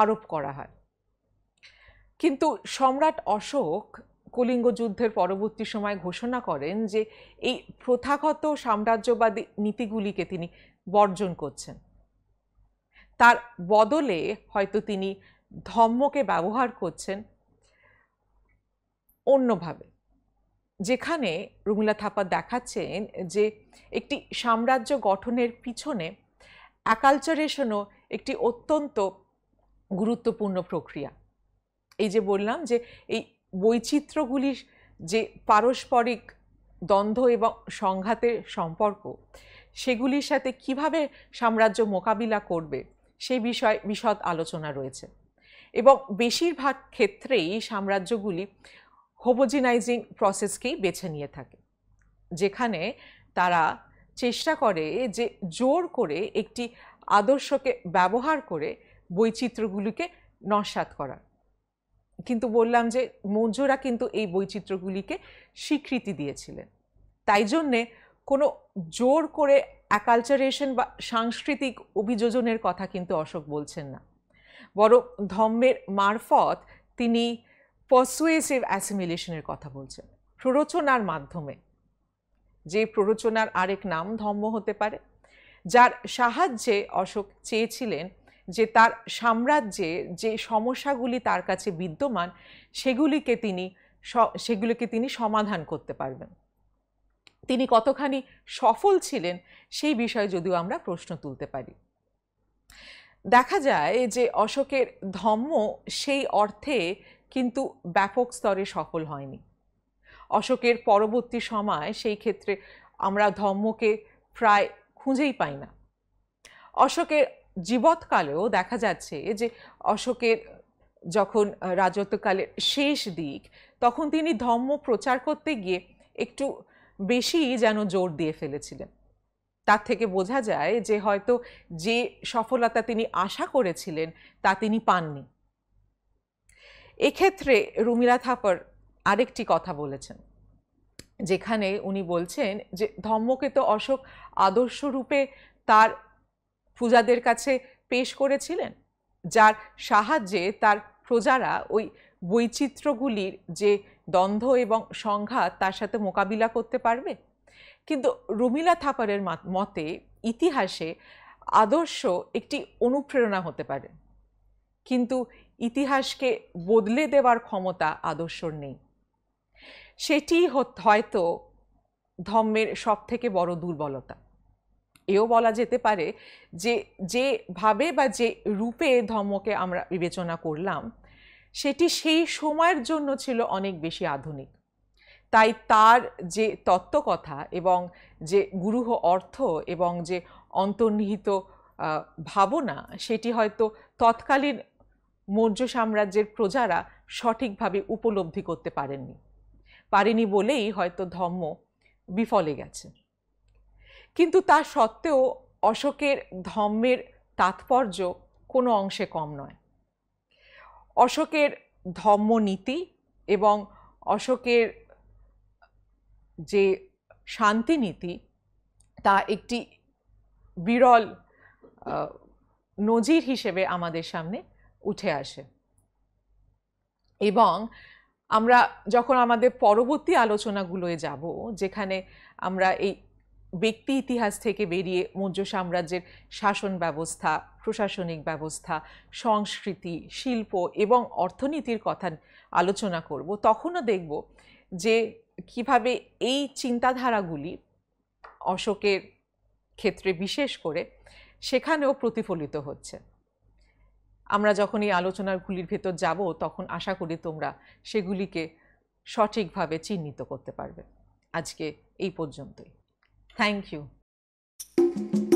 আরোপ করা হয় কিন্তু সম্রাট অশোক কলিঙ্গ যুদ্ধের পরবর্তী সময় ঘোষণা করেন যে এই প্রথাগত সাম্রাজ্যবাদী নীতিগুলিকে তিনি বর্জন করছেন তার বদলে হয়তো তিনি ধর্মকে ব্যবহার করছেন অন্যভাবে যেখানে রুমিলা থাপা দেখাচ্ছেন যে একটি সাম্রাজ্য গঠনের পিছনে অ্যাকালচারেশনও একটি অত্যন্ত গুরুত্বপূর্ণ প্রক্রিয়া এই যে বললাম যে এই বৈচিত্র্যগুলির যে পারস্পরিক দ্বন্দ্ব এবং সংঘাতের সম্পর্ক সেগুলির সাথে কিভাবে সাম্রাজ্য মোকাবিলা করবে সেই বিষয়ে বিশদ আলোচনা রয়েছে এবং বেশিরভাগ ক্ষেত্রেই সাম্রাজ্যগুলি হোবোজিনাইজিং প্রসেসকেই বেছে নিয়ে থাকে যেখানে তারা চেষ্টা করে যে জোর করে একটি আদর্শকে ব্যবহার করে বৈচিত্র্যগুলিকে নস্বাত করার কিন্তু বললাম যে মৌর্যরা কিন্তু এই বৈচিত্র্যগুলিকে স্বীকৃতি দিয়েছিলেন তাই জন্যে কোনো জোর করে অ্যাকালচারেশন বা সাংস্কৃতিক অভিযোজনের কথা কিন্তু অশোক বলছেন না বরং ধর্মের মারফত তিনি পসুয়েসিভ অ্যাসিমিলেশনের কথা বলছেন প্ররোচনার মাধ্যমে যে প্ররোচনার আরেক নাম ধম্ম হতে পারে যার সাহায্যে অশোক চেয়েছিলেন যে তার সাম্রাজ্যে যে সমস্যাগুলি তার কাছে বিদ্যমান সেগুলিকে তিনি সেগুলিকে তিনি সমাধান করতে পারবেন তিনি কতখানি সফল ছিলেন সেই বিষয়ে যদিও আমরা প্রশ্ন তুলতে পারি দেখা যায় যে অশোকের ধম্ম সেই অর্থে কিন্তু ব্যাপক স্তরে সফল হয়নি অশোকের পরবর্তী সময় সেই ক্ষেত্রে আমরা ধম্মকে প্রায় খুঁজেই পাই না অশোকের জীবৎকালেও দেখা যাচ্ছে যে অশোকের যখন রাজত্বকালের শেষ দিক তখন তিনি ধম্ম প্রচার করতে গিয়ে একটু বেশি যেন জোর দিয়ে ফেলেছিলেন তার থেকে বোঝা যায় যে হয়তো যে সফলতা তিনি আশা করেছিলেন তা তিনি পাননি এক্ষেত্রে রুমিলা থাপর আরেকটি কথা বলেছেন যেখানে উনি বলছেন যে ধম্মকে তো অশোক আদর্শরূপে তার পূজাদের কাছে পেশ করেছিলেন যার সাহায্যে তার প্রজারা ওই বৈচিত্র্যগুলির যে দ্বন্দ্ব এবং সংঘাত তার সাথে মোকাবিলা করতে পারবে কিন্তু রুমিলা থাপারের মতে ইতিহাসে আদর্শ একটি অনুপ্রেরণা হতে পারে কিন্তু ইতিহাসকে বদলে দেওয়ার ক্ষমতা আদর্শর নেই সেটি হয়তো ধর্মের সব থেকে বড় দুর্বলতা এও বলা যেতে পারে যে যেভাবে বা যে রূপে ধর্মকে আমরা বিবেচনা করলাম সেটি সেই সময়ের জন্য ছিল অনেক বেশি আধুনিক তাই তার যে তত্ত্বকথা এবং যে গুরুহ অর্থ এবং যে অন্তর্নিহিত ভাবনা সেটি হয়তো তৎকালীন মৌর্য সাম্রাজ্যের প্রজারা সঠিকভাবে উপলব্ধি করতে পারেননি পারেনি বলেই হয়তো ধর্ম বিফলে গেছে কিন্তু তা সত্ত্বেও অশোকের ধর্মের তাৎপর্য কোনো অংশে কম নয় অশোকের ধর্মনীতি এবং অশোকের যে শান্তিনীতি তা একটি বিরল নজির হিসেবে আমাদের সামনে উঠে আসে এবং আমরা যখন আমাদের পরবর্তী আলোচনাগুলোয় যাব যেখানে আমরা এই ব্যক্তি ইতিহাস থেকে বেরিয়ে মৌর্য সাম্রাজ্যের শাসন ব্যবস্থা প্রশাসনিক ব্যবস্থা সংস্কৃতি শিল্প এবং অর্থনীতির কথা আলোচনা করব তখনও দেখব যে কিভাবে এই চিন্তাধারাগুলি অশোকের ক্ষেত্রে বিশেষ করে সেখানেও প্রতিফলিত হচ্ছে আমরা যখন এই আলোচনাগুলির ভেতর যাব তখন আশা করি তোমরা সেগুলিকে সঠিকভাবে চিহ্নিত করতে পারবে আজকে এই পর্যন্তই থ্যাংক ইউ